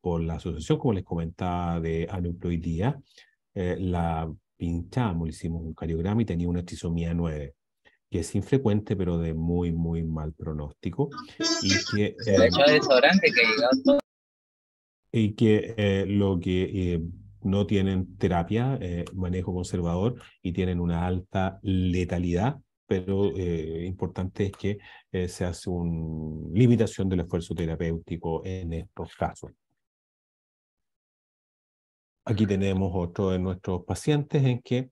por la asociación, como les comentaba, de aneuploidía, la pinchamos, hicimos un cariograma y tenía una trisomía 9, que es infrecuente, pero de muy, muy mal pronóstico. Y eh, que, eh, y que lo que eh, no tienen terapia, eh, manejo conservador y tienen una alta letalidad, pero importante es que se hace una limitación del esfuerzo terapéutico en estos casos. Aquí tenemos otro de nuestros pacientes en que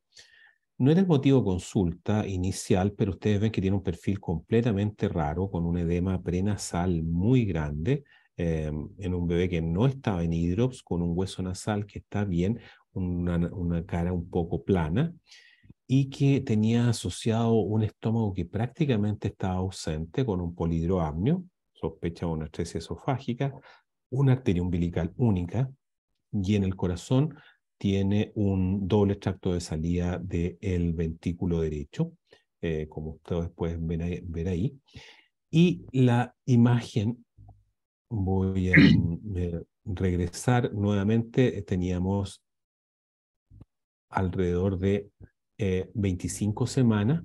no era el motivo de consulta inicial, pero ustedes ven que tiene un perfil completamente raro, con un edema prenasal muy grande, em, en un bebé que no estaba en hidrops, con un hueso nasal que está bien, una, cara un poco plana, y que tenía asociado un estómago que prácticamente estaba ausente, con un polidroamnio, sospecha de una estresia esofágica, una arteria umbilical única, y en el corazón tiene un doble tracto de salida del el ventículo derecho, eh, como ustedes pueden ver ahí, Y la imagen, voy a mm, eh, regresar nuevamente, teníamos alrededor de 25 eh, semanas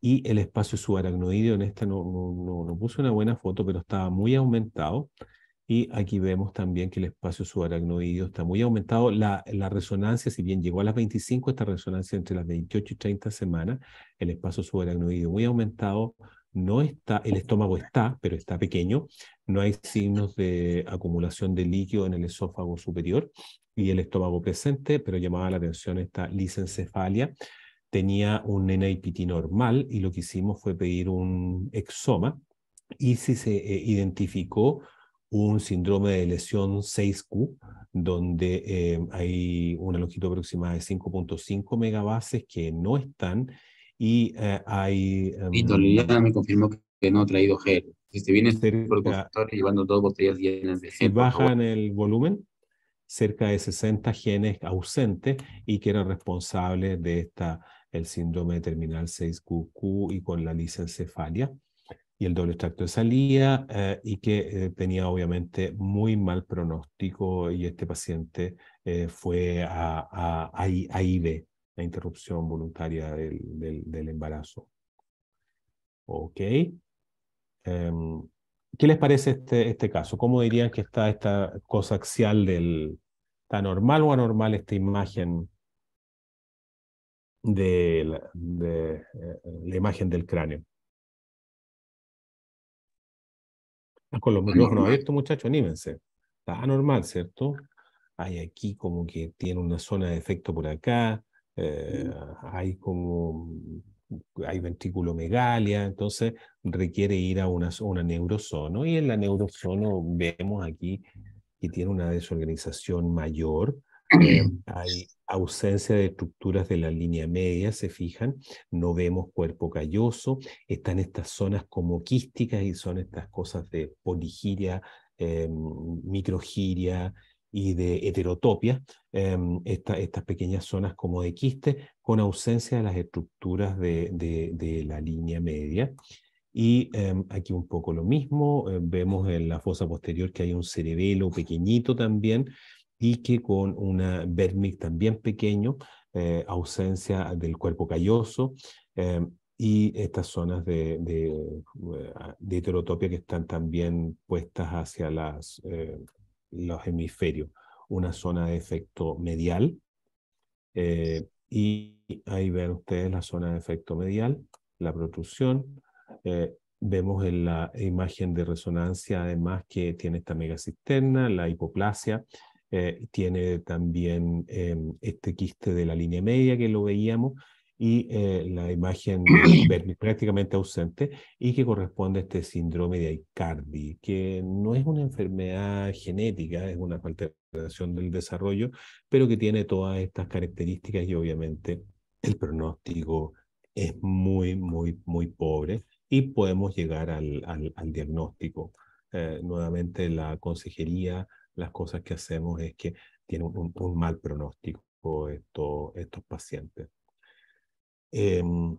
y el espacio subaracnoideo en esta no, no, no puse una buena foto, pero estaba muy aumentado. Y aquí vemos también que el espacio subaracnoideo está muy aumentado. La, resonancia, si bien llegó a las 25, esta resonancia entre las 28 y 30 semanas, el espacio subaracnoideo muy aumentado. No está, el estómago está, pero está pequeño. No hay signos de acumulación de líquido en el esófago superior y el estómago presente, pero llamaba la atención esta licencefalia. Tenía un NIPT normal y lo que hicimos fue pedir un exoma y si se eh, identificó un síndrome de lesión 6Q, donde em, hay una longitud aproximada de 5.5 megabases que no están y eh, hay... Y um, em, me confirmó que no ha traído gel. Si te vienes por el consultorio llevando dos botellas llenas de gel. bajan el volumen, cerca de 60 genes ausentes y que eran responsables de esta, el síndrome terminal 6QQ y con la licencefalia y el doble extracto de salida eh, y que eh, tenía obviamente muy mal pronóstico y este paciente eh, fue a, a, la interrupción voluntaria del, embarazo. Ok. Em, ¿Qué les parece este, este caso? ¿Cómo dirían que está esta cosa axial del... ¿Está normal o anormal esta imagen de de, la imagen del cráneo? Con los micrófonos abiertos, muchachos, anímense. Está anormal, ¿cierto? Hay aquí como que tiene una zona de efecto por acá, eh, hay como hay megalia. entonces requiere ir a una, una neurosono y en la neurosono vemos aquí que tiene una desorganización mayor, eh, hay ausencia de estructuras de la línea media, se fijan, no vemos cuerpo calloso, están estas zonas como quísticas y son estas cosas de poligiria, eh, microgiria y de heterotopia, eh, estas pequeñas zonas como de quiste, con ausencia de las estructuras de, la línea media. Y aquí un poco lo mismo, vemos en la fosa posterior que hay un cerebelo pequeñito también, y que con una vermic también pequeño, eh, ausencia del cuerpo calloso eh, y estas zonas eh, de, heterotopia que están también puestas hacia las, los hemisferios. Una zona de efecto medial y ahí ven ustedes la zona de efecto medial, la protrusión. vemos en la imagen de resonancia además que tiene esta megacisterna, la hipoplasia, eh, tiene también em, este quiste de la línea media que lo veíamos y eh, la imagen prácticamente ausente y que corresponde a este síndrome de Icardi, que no es una enfermedad genética, es una alteración del desarrollo, pero que tiene todas estas características y obviamente el pronóstico es muy, muy, muy pobre y podemos llegar al diagnóstico. Eh, nuevamente la consejería las cosas que hacemos es que tiene un, mal pronóstico estos, estos pacientes. Em,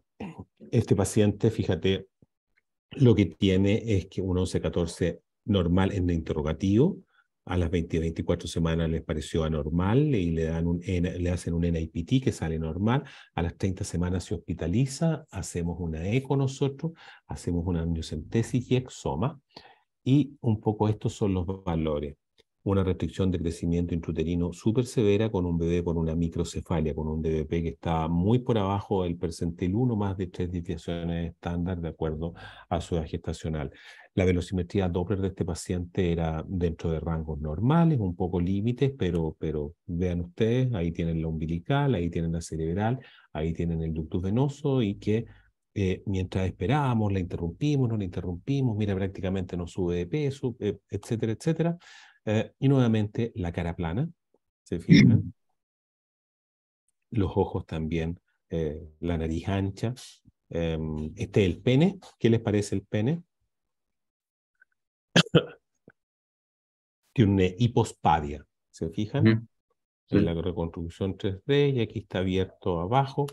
este paciente, fíjate, lo que tiene es que un 11-14 normal en interrogativo, a las 20 24 semanas les pareció anormal y le, dan un, le hacen un NIPT que sale normal, a las 30 semanas se hospitaliza, hacemos una eco nosotros, hacemos una amniocentesis y exoma, y un poco estos son los valores una restricción de crecimiento intruterino súper severa con un bebé con una microcefalia, con un DBP que está muy por abajo del percentil 1, más de tres desviaciones estándar de acuerdo a su edad gestacional. La velocimetría Doppler de este paciente era dentro de rangos normales, un poco límites, pero, pero vean ustedes, ahí tienen la umbilical, ahí tienen la cerebral, ahí tienen el ductus venoso y que eh, mientras esperábamos, la interrumpimos, no la interrumpimos, mira, prácticamente no sube de peso, eh, etcétera, etcétera. Eh, y nuevamente la cara plana, ¿se fijan? Los ojos también, eh, la nariz ancha. Em, este es el pene. ¿Qué les parece el pene? Tiene hipospadia, ¿se fijan? en La reconstrucción 3D y aquí está abierto abajo.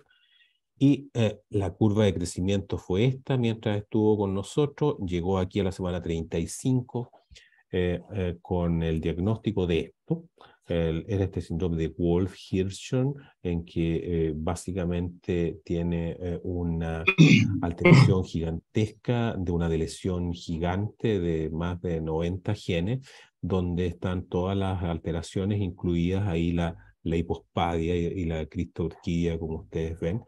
Y eh, la curva de crecimiento fue esta, mientras estuvo con nosotros, llegó aquí a la semana 35, eh, eh, con el diagnóstico de esto. El, es este síndrome de Wolf-Hirschhorn, en que eh, básicamente tiene una alteración gigantesca de una deleción gigante de más de 90 genes, donde están todas las alteraciones, incluidas ahí la, la hipospadia y, la cristorquía, como ustedes ven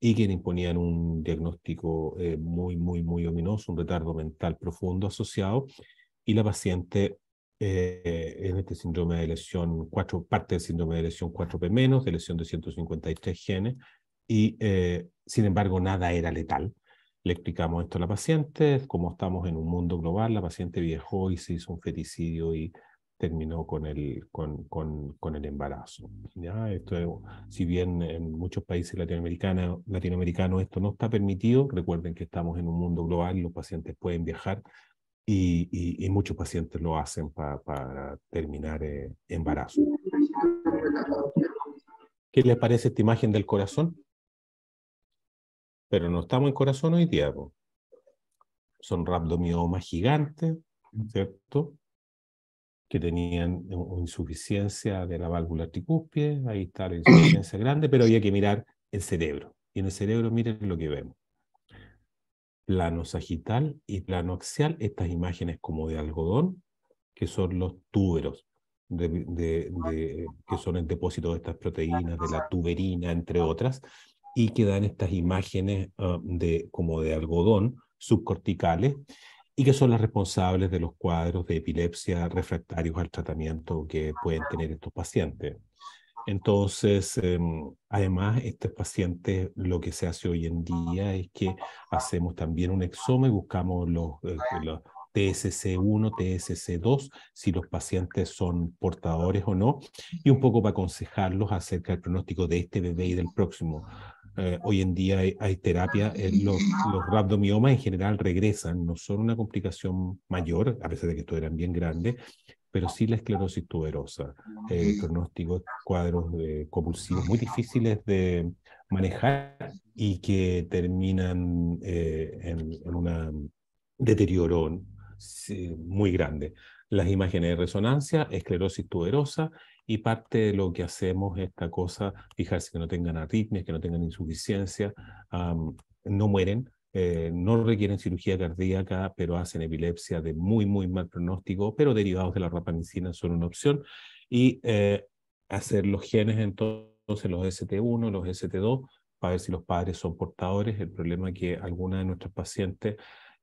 y que imponían un diagnóstico muy, muy, muy ominoso, un retardo mental profundo asociado, y la paciente eh, en este síndrome de lesión 4, parte del síndrome de lesión 4P-, de lesión de 153 genes, y eh, sin embargo nada era letal. Le explicamos esto a la paciente, como estamos en un mundo global, la paciente viajó y se hizo un feticidio y terminó con el, con, con, con el embarazo. Esto si bien en muchos países latinoamericanos, latinoamericanos esto no está permitido, recuerden que estamos en un mundo global, los pacientes pueden viajar, y, muchos pacientes lo hacen para terminar el eh, embarazo. ¿Qué le parece esta imagen del corazón? Pero no estamos en corazón hoy día. Son rhabdomiomas gigantes, ¿cierto? que tenían insuficiencia de la válvula tricúspide, ahí está la insuficiencia grande, pero había que mirar el cerebro. Y en el cerebro miren lo que vemos plano sagital y plano axial, estas imágenes como de algodón, que son los túberos, de, ah, que son el depósito de estas proteínas, de la tuberina, entre ah. otras, y que dan estas imágenes ah, de, como de algodón subcorticales y que son las responsables de los cuadros de epilepsia refractarios al tratamiento que pueden tener estos pacientes. Entonces, em, además, estos pacientes, lo que se hace hoy en día es que hacemos también un exoma y buscamos los, TSC1, eh, eh, TSC2, si los pacientes son portadores o no, y un poco para aconsejarlos acerca del pronóstico de este bebé y del próximo. Eh, hoy en día hay, terapia, los, los, rhabdomiomas en general regresan, no son una complicación mayor, a pesar de que estos eran bien grandes, pero sí la esclerosis tuberosa. pronóstico eh, pronósticos, cuadros de compulsivos muy difíciles de manejar y que terminan eh, en, un deterioro muy grande. Las imágenes de resonancia, esclerosis tuberosa y parte de lo que hacemos esta cosa, fijarse que no tengan arritmias, que no tengan insuficiencia, no mueren, eh, no requieren cirugía cardíaca, pero hacen epilepsia de muy, muy mal pronóstico, pero derivados de la rapamicina son una opción. Y eh, hacer los genes entonces, los ST1, los ST2, para ver si los padres son portadores. El problema es que algunas de nuestras pacientes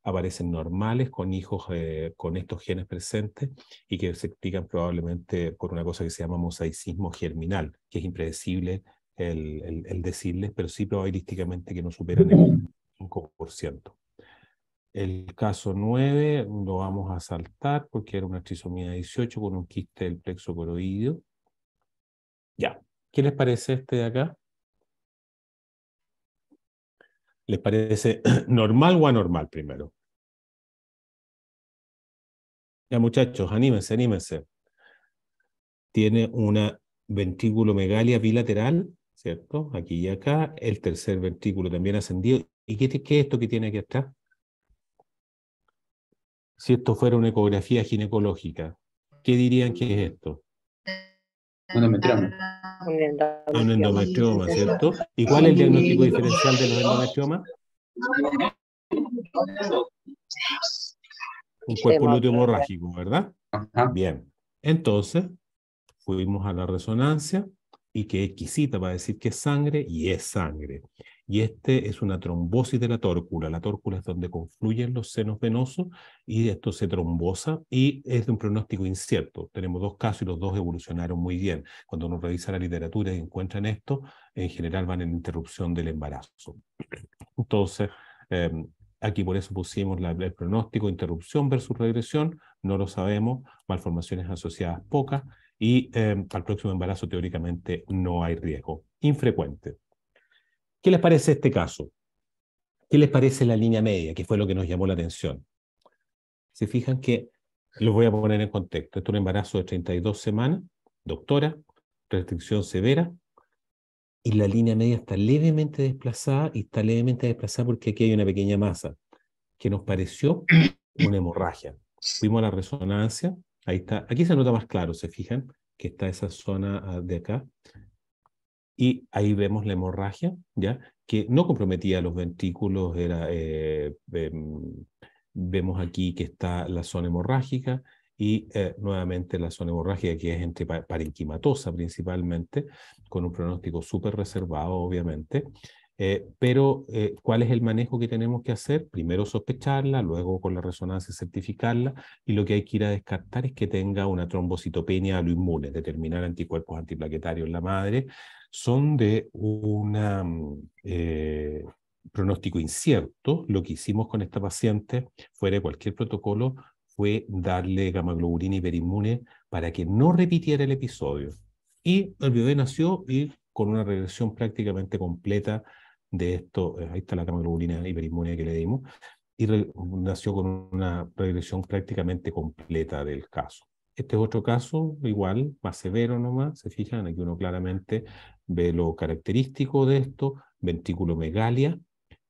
aparecen normales con hijos eh, con estos genes presentes y que se explican probablemente por una cosa que se llama mosaicismo germinal, que es impredecible el, el decirles, pero sí probabilísticamente que no superan el el caso 9 lo vamos a saltar porque era una trisomía 18 con un quiste del plexo coroideo. Ya, ¿qué les parece este de acá? ¿Les parece normal o anormal primero? Ya muchachos, anímense, anímense. Tiene una ventrículo megalia bilateral ¿cierto? Aquí y acá, el tercer ventrículo también ascendido. ¿Y qué, es esto que tiene aquí atrás? Si esto fuera una ecografía ginecológica, ¿qué dirían que es esto? Un endometrioma. Un endometrioma, ¿cierto? ¿Y cuál es el diagnóstico diferencial de los endometriomas? Un cuerpo lúteo hemorrágico, ¿verdad? Bien. Entonces, fuimos a la resonancia y que exquisita va a decir que es sangre y es sangre. Y este es una trombosis de la tórcula. La tórcula es donde confluyen los senos venosos y esto se trombosa y es de un pronóstico incierto. Tenemos dos casos y los dos evolucionaron muy bien. Cuando uno revisa la literatura y encuentran esto, en general van en interrupción del embarazo. Entonces, em, Aquí por eso pusimos el pronóstico, interrupción versus regresión, no lo sabemos, malformaciones asociadas pocas, y em, al próximo embarazo teóricamente no hay riesgo. Infrecuente. ¿Qué les parece este caso? ¿Qué les parece la línea media, que fue lo que nos llamó la atención? Se fijan que, los voy a poner en contexto, esto es un embarazo de 32 semanas, doctora, restricción severa, y la línea media está levemente desplazada y está levemente desplazada porque aquí hay una pequeña masa que nos pareció una hemorragia. Fuimos a la resonancia Ahí está. Aquí se nota más claro, se fijan, que está esa zona ah, de acá. Y ahí vemos la hemorragia, ¿ya? Que no comprometía los ventículos, era, eh, em, vemos aquí que está la zona hemorrágica y eh, nuevamente la zona hemorrágica que es entre parenquimatosa principalmente, con un pronóstico súper reservado, obviamente. Eh, pero, eh, ¿cuál es el manejo que tenemos que hacer? Primero sospecharla, luego con la resonancia certificarla, y lo que hay que ir a descartar es que tenga una trombocitopenia inmune, determinar anticuerpos antiplaquetarios en la madre, son de un mm, eh, pronóstico incierto. Lo que hicimos con esta paciente, fuera de cualquier protocolo, fue darle gamaglobulina hiperinmune para que no repitiera el episodio. Y el bebé nació y con una regresión prácticamente completa de esto, eh, ahí está la globulina hiperinmune que le dimos, y nació con una regresión prácticamente completa del caso. Este es otro caso, igual, más severo nomás, se fijan, aquí uno claramente ve lo característico de esto, megalia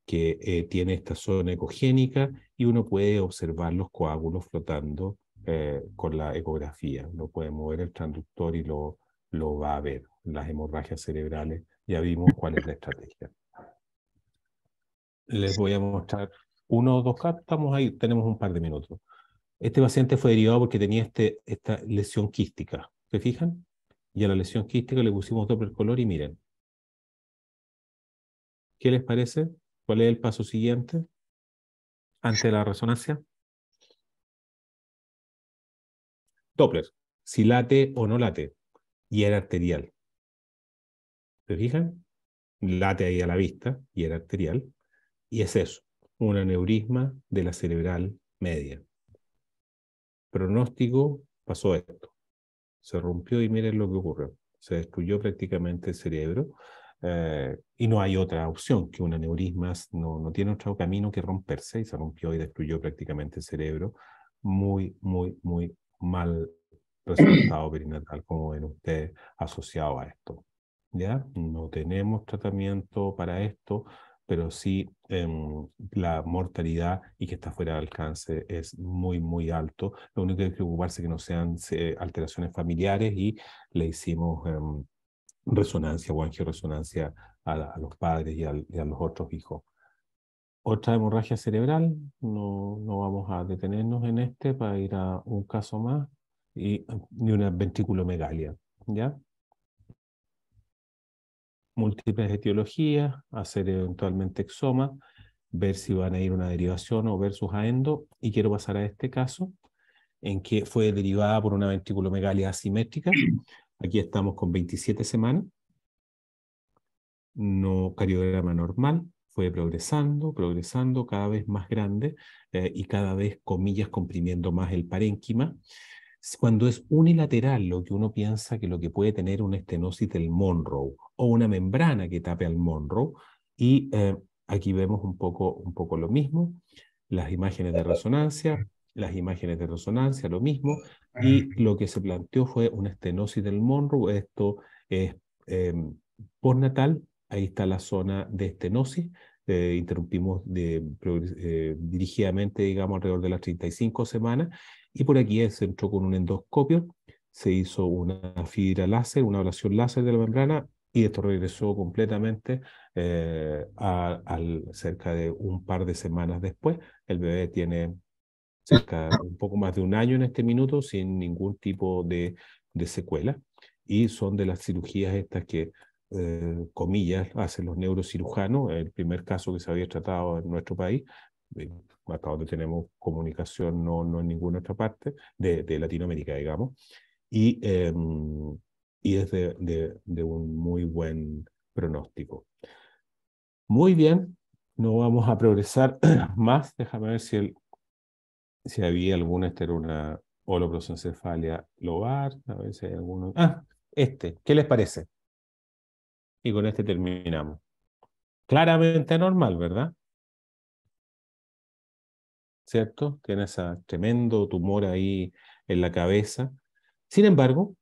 que eh, tiene esta zona ecogénica y uno puede observar los coágulos flotando eh, con la ecografía. lo puede mover el transductor y lo, lo va a ver. Las hemorragias cerebrales, ya vimos cuál es la estrategia les voy a mostrar uno o dos casos. Estamos ahí, tenemos un par de minutos. Este paciente fue derivado porque tenía este, esta lesión quística. ¿Se fijan? Y a la lesión quística le pusimos Doppler color y miren. ¿Qué les parece? ¿Cuál es el paso siguiente ante la resonancia? Doppler, si late o no late, y era arterial. ¿Se fijan? Late ahí a la vista y era arterial. Y es eso, un aneurisma de la cerebral media. Pronóstico, pasó esto. Se rompió y miren lo que ocurrió. Se destruyó prácticamente el cerebro eh, y no hay otra opción que un aneurisma, no, no tiene otro camino que romperse y se rompió y destruyó prácticamente el cerebro. Muy, muy, muy mal resultado perinatal, como ven ustedes, asociado a esto. ¿Ya? No tenemos tratamiento para esto, pero sí em, la mortalidad y que está fuera de alcance es muy, muy alto. Lo único que hay que preocuparse es que no sean alteraciones familiares y le hicimos em, resonancia o angioresonancia a, a los padres y a, los otros hijos. Otra hemorragia cerebral, no, no vamos a detenernos en este para ir a un caso más, y, y em, una ventriculomegalia, ¿ya? múltiples etiologías, hacer eventualmente exoma, ver si van a ir una derivación o versus a endo, y quiero pasar a este caso, en que fue derivada por una ventriculomegalia asimétrica. Aquí estamos con 27 semanas, no cariograma normal, fue progresando, progresando, cada vez más grande eh, y cada vez, comillas, comprimiendo más el parénquima. Cuando es unilateral lo que uno piensa que lo que puede tener una estenosis del Monroe o una membrana que tape al Monroe, y eh, aquí vemos un poco, un poco lo mismo, las imágenes de resonancia, las imágenes de resonancia, lo mismo, y lo que se planteó fue una estenosis del Monroe, esto es eh, postnatal, ahí está la zona de estenosis, eh, interrumpimos de, eh, dirigidamente, digamos, alrededor de las 35 semanas, y por aquí se entró con un endoscopio, se hizo una fibra láser, una ablación láser de la membrana y esto regresó completamente eh, cerca de un par de semanas después. El bebé tiene cerca un poco más de un año en este minuto sin ningún tipo de, secuela y son de las cirugías estas que, eh, comillas, hacen los neurocirujanos, el primer caso que se había tratado en nuestro país, eh, hasta donde tenemos comunicación, no, no en ninguna otra parte, de, Latinoamérica, digamos, y, em, y es de, un muy buen pronóstico. Muy bien, no vamos a progresar más. Déjame ver si, el, si había alguna, esterona holoprosencefalia lobar, a ver si hay alguno. Ah, este, ¿qué les parece? Y con este terminamos. Claramente normal, ¿verdad? ¿cierto? Tiene ese tremendo tumor ahí en la cabeza. Sin embargo,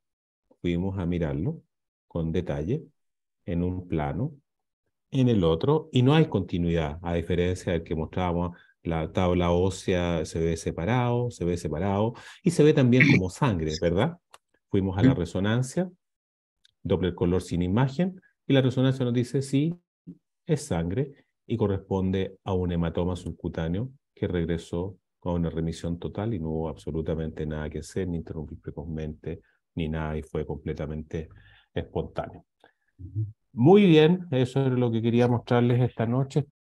fuimos a mirarlo con detalle en un plano, en el otro, y no hay continuidad, a diferencia del que mostrábamos la tabla ósea se ve separado, se ve separado y se ve también como sangre, ¿verdad? Fuimos a la mm. resonancia, doble color sin imagen, y la resonancia nos dice sí, es sangre y corresponde a un hematoma subcutáneo que regresó con una remisión total y no hubo absolutamente nada que hacer, ni interrumpir precozmente, ni nada, y fue completamente espontáneo. Muy bien, eso es lo que quería mostrarles esta noche.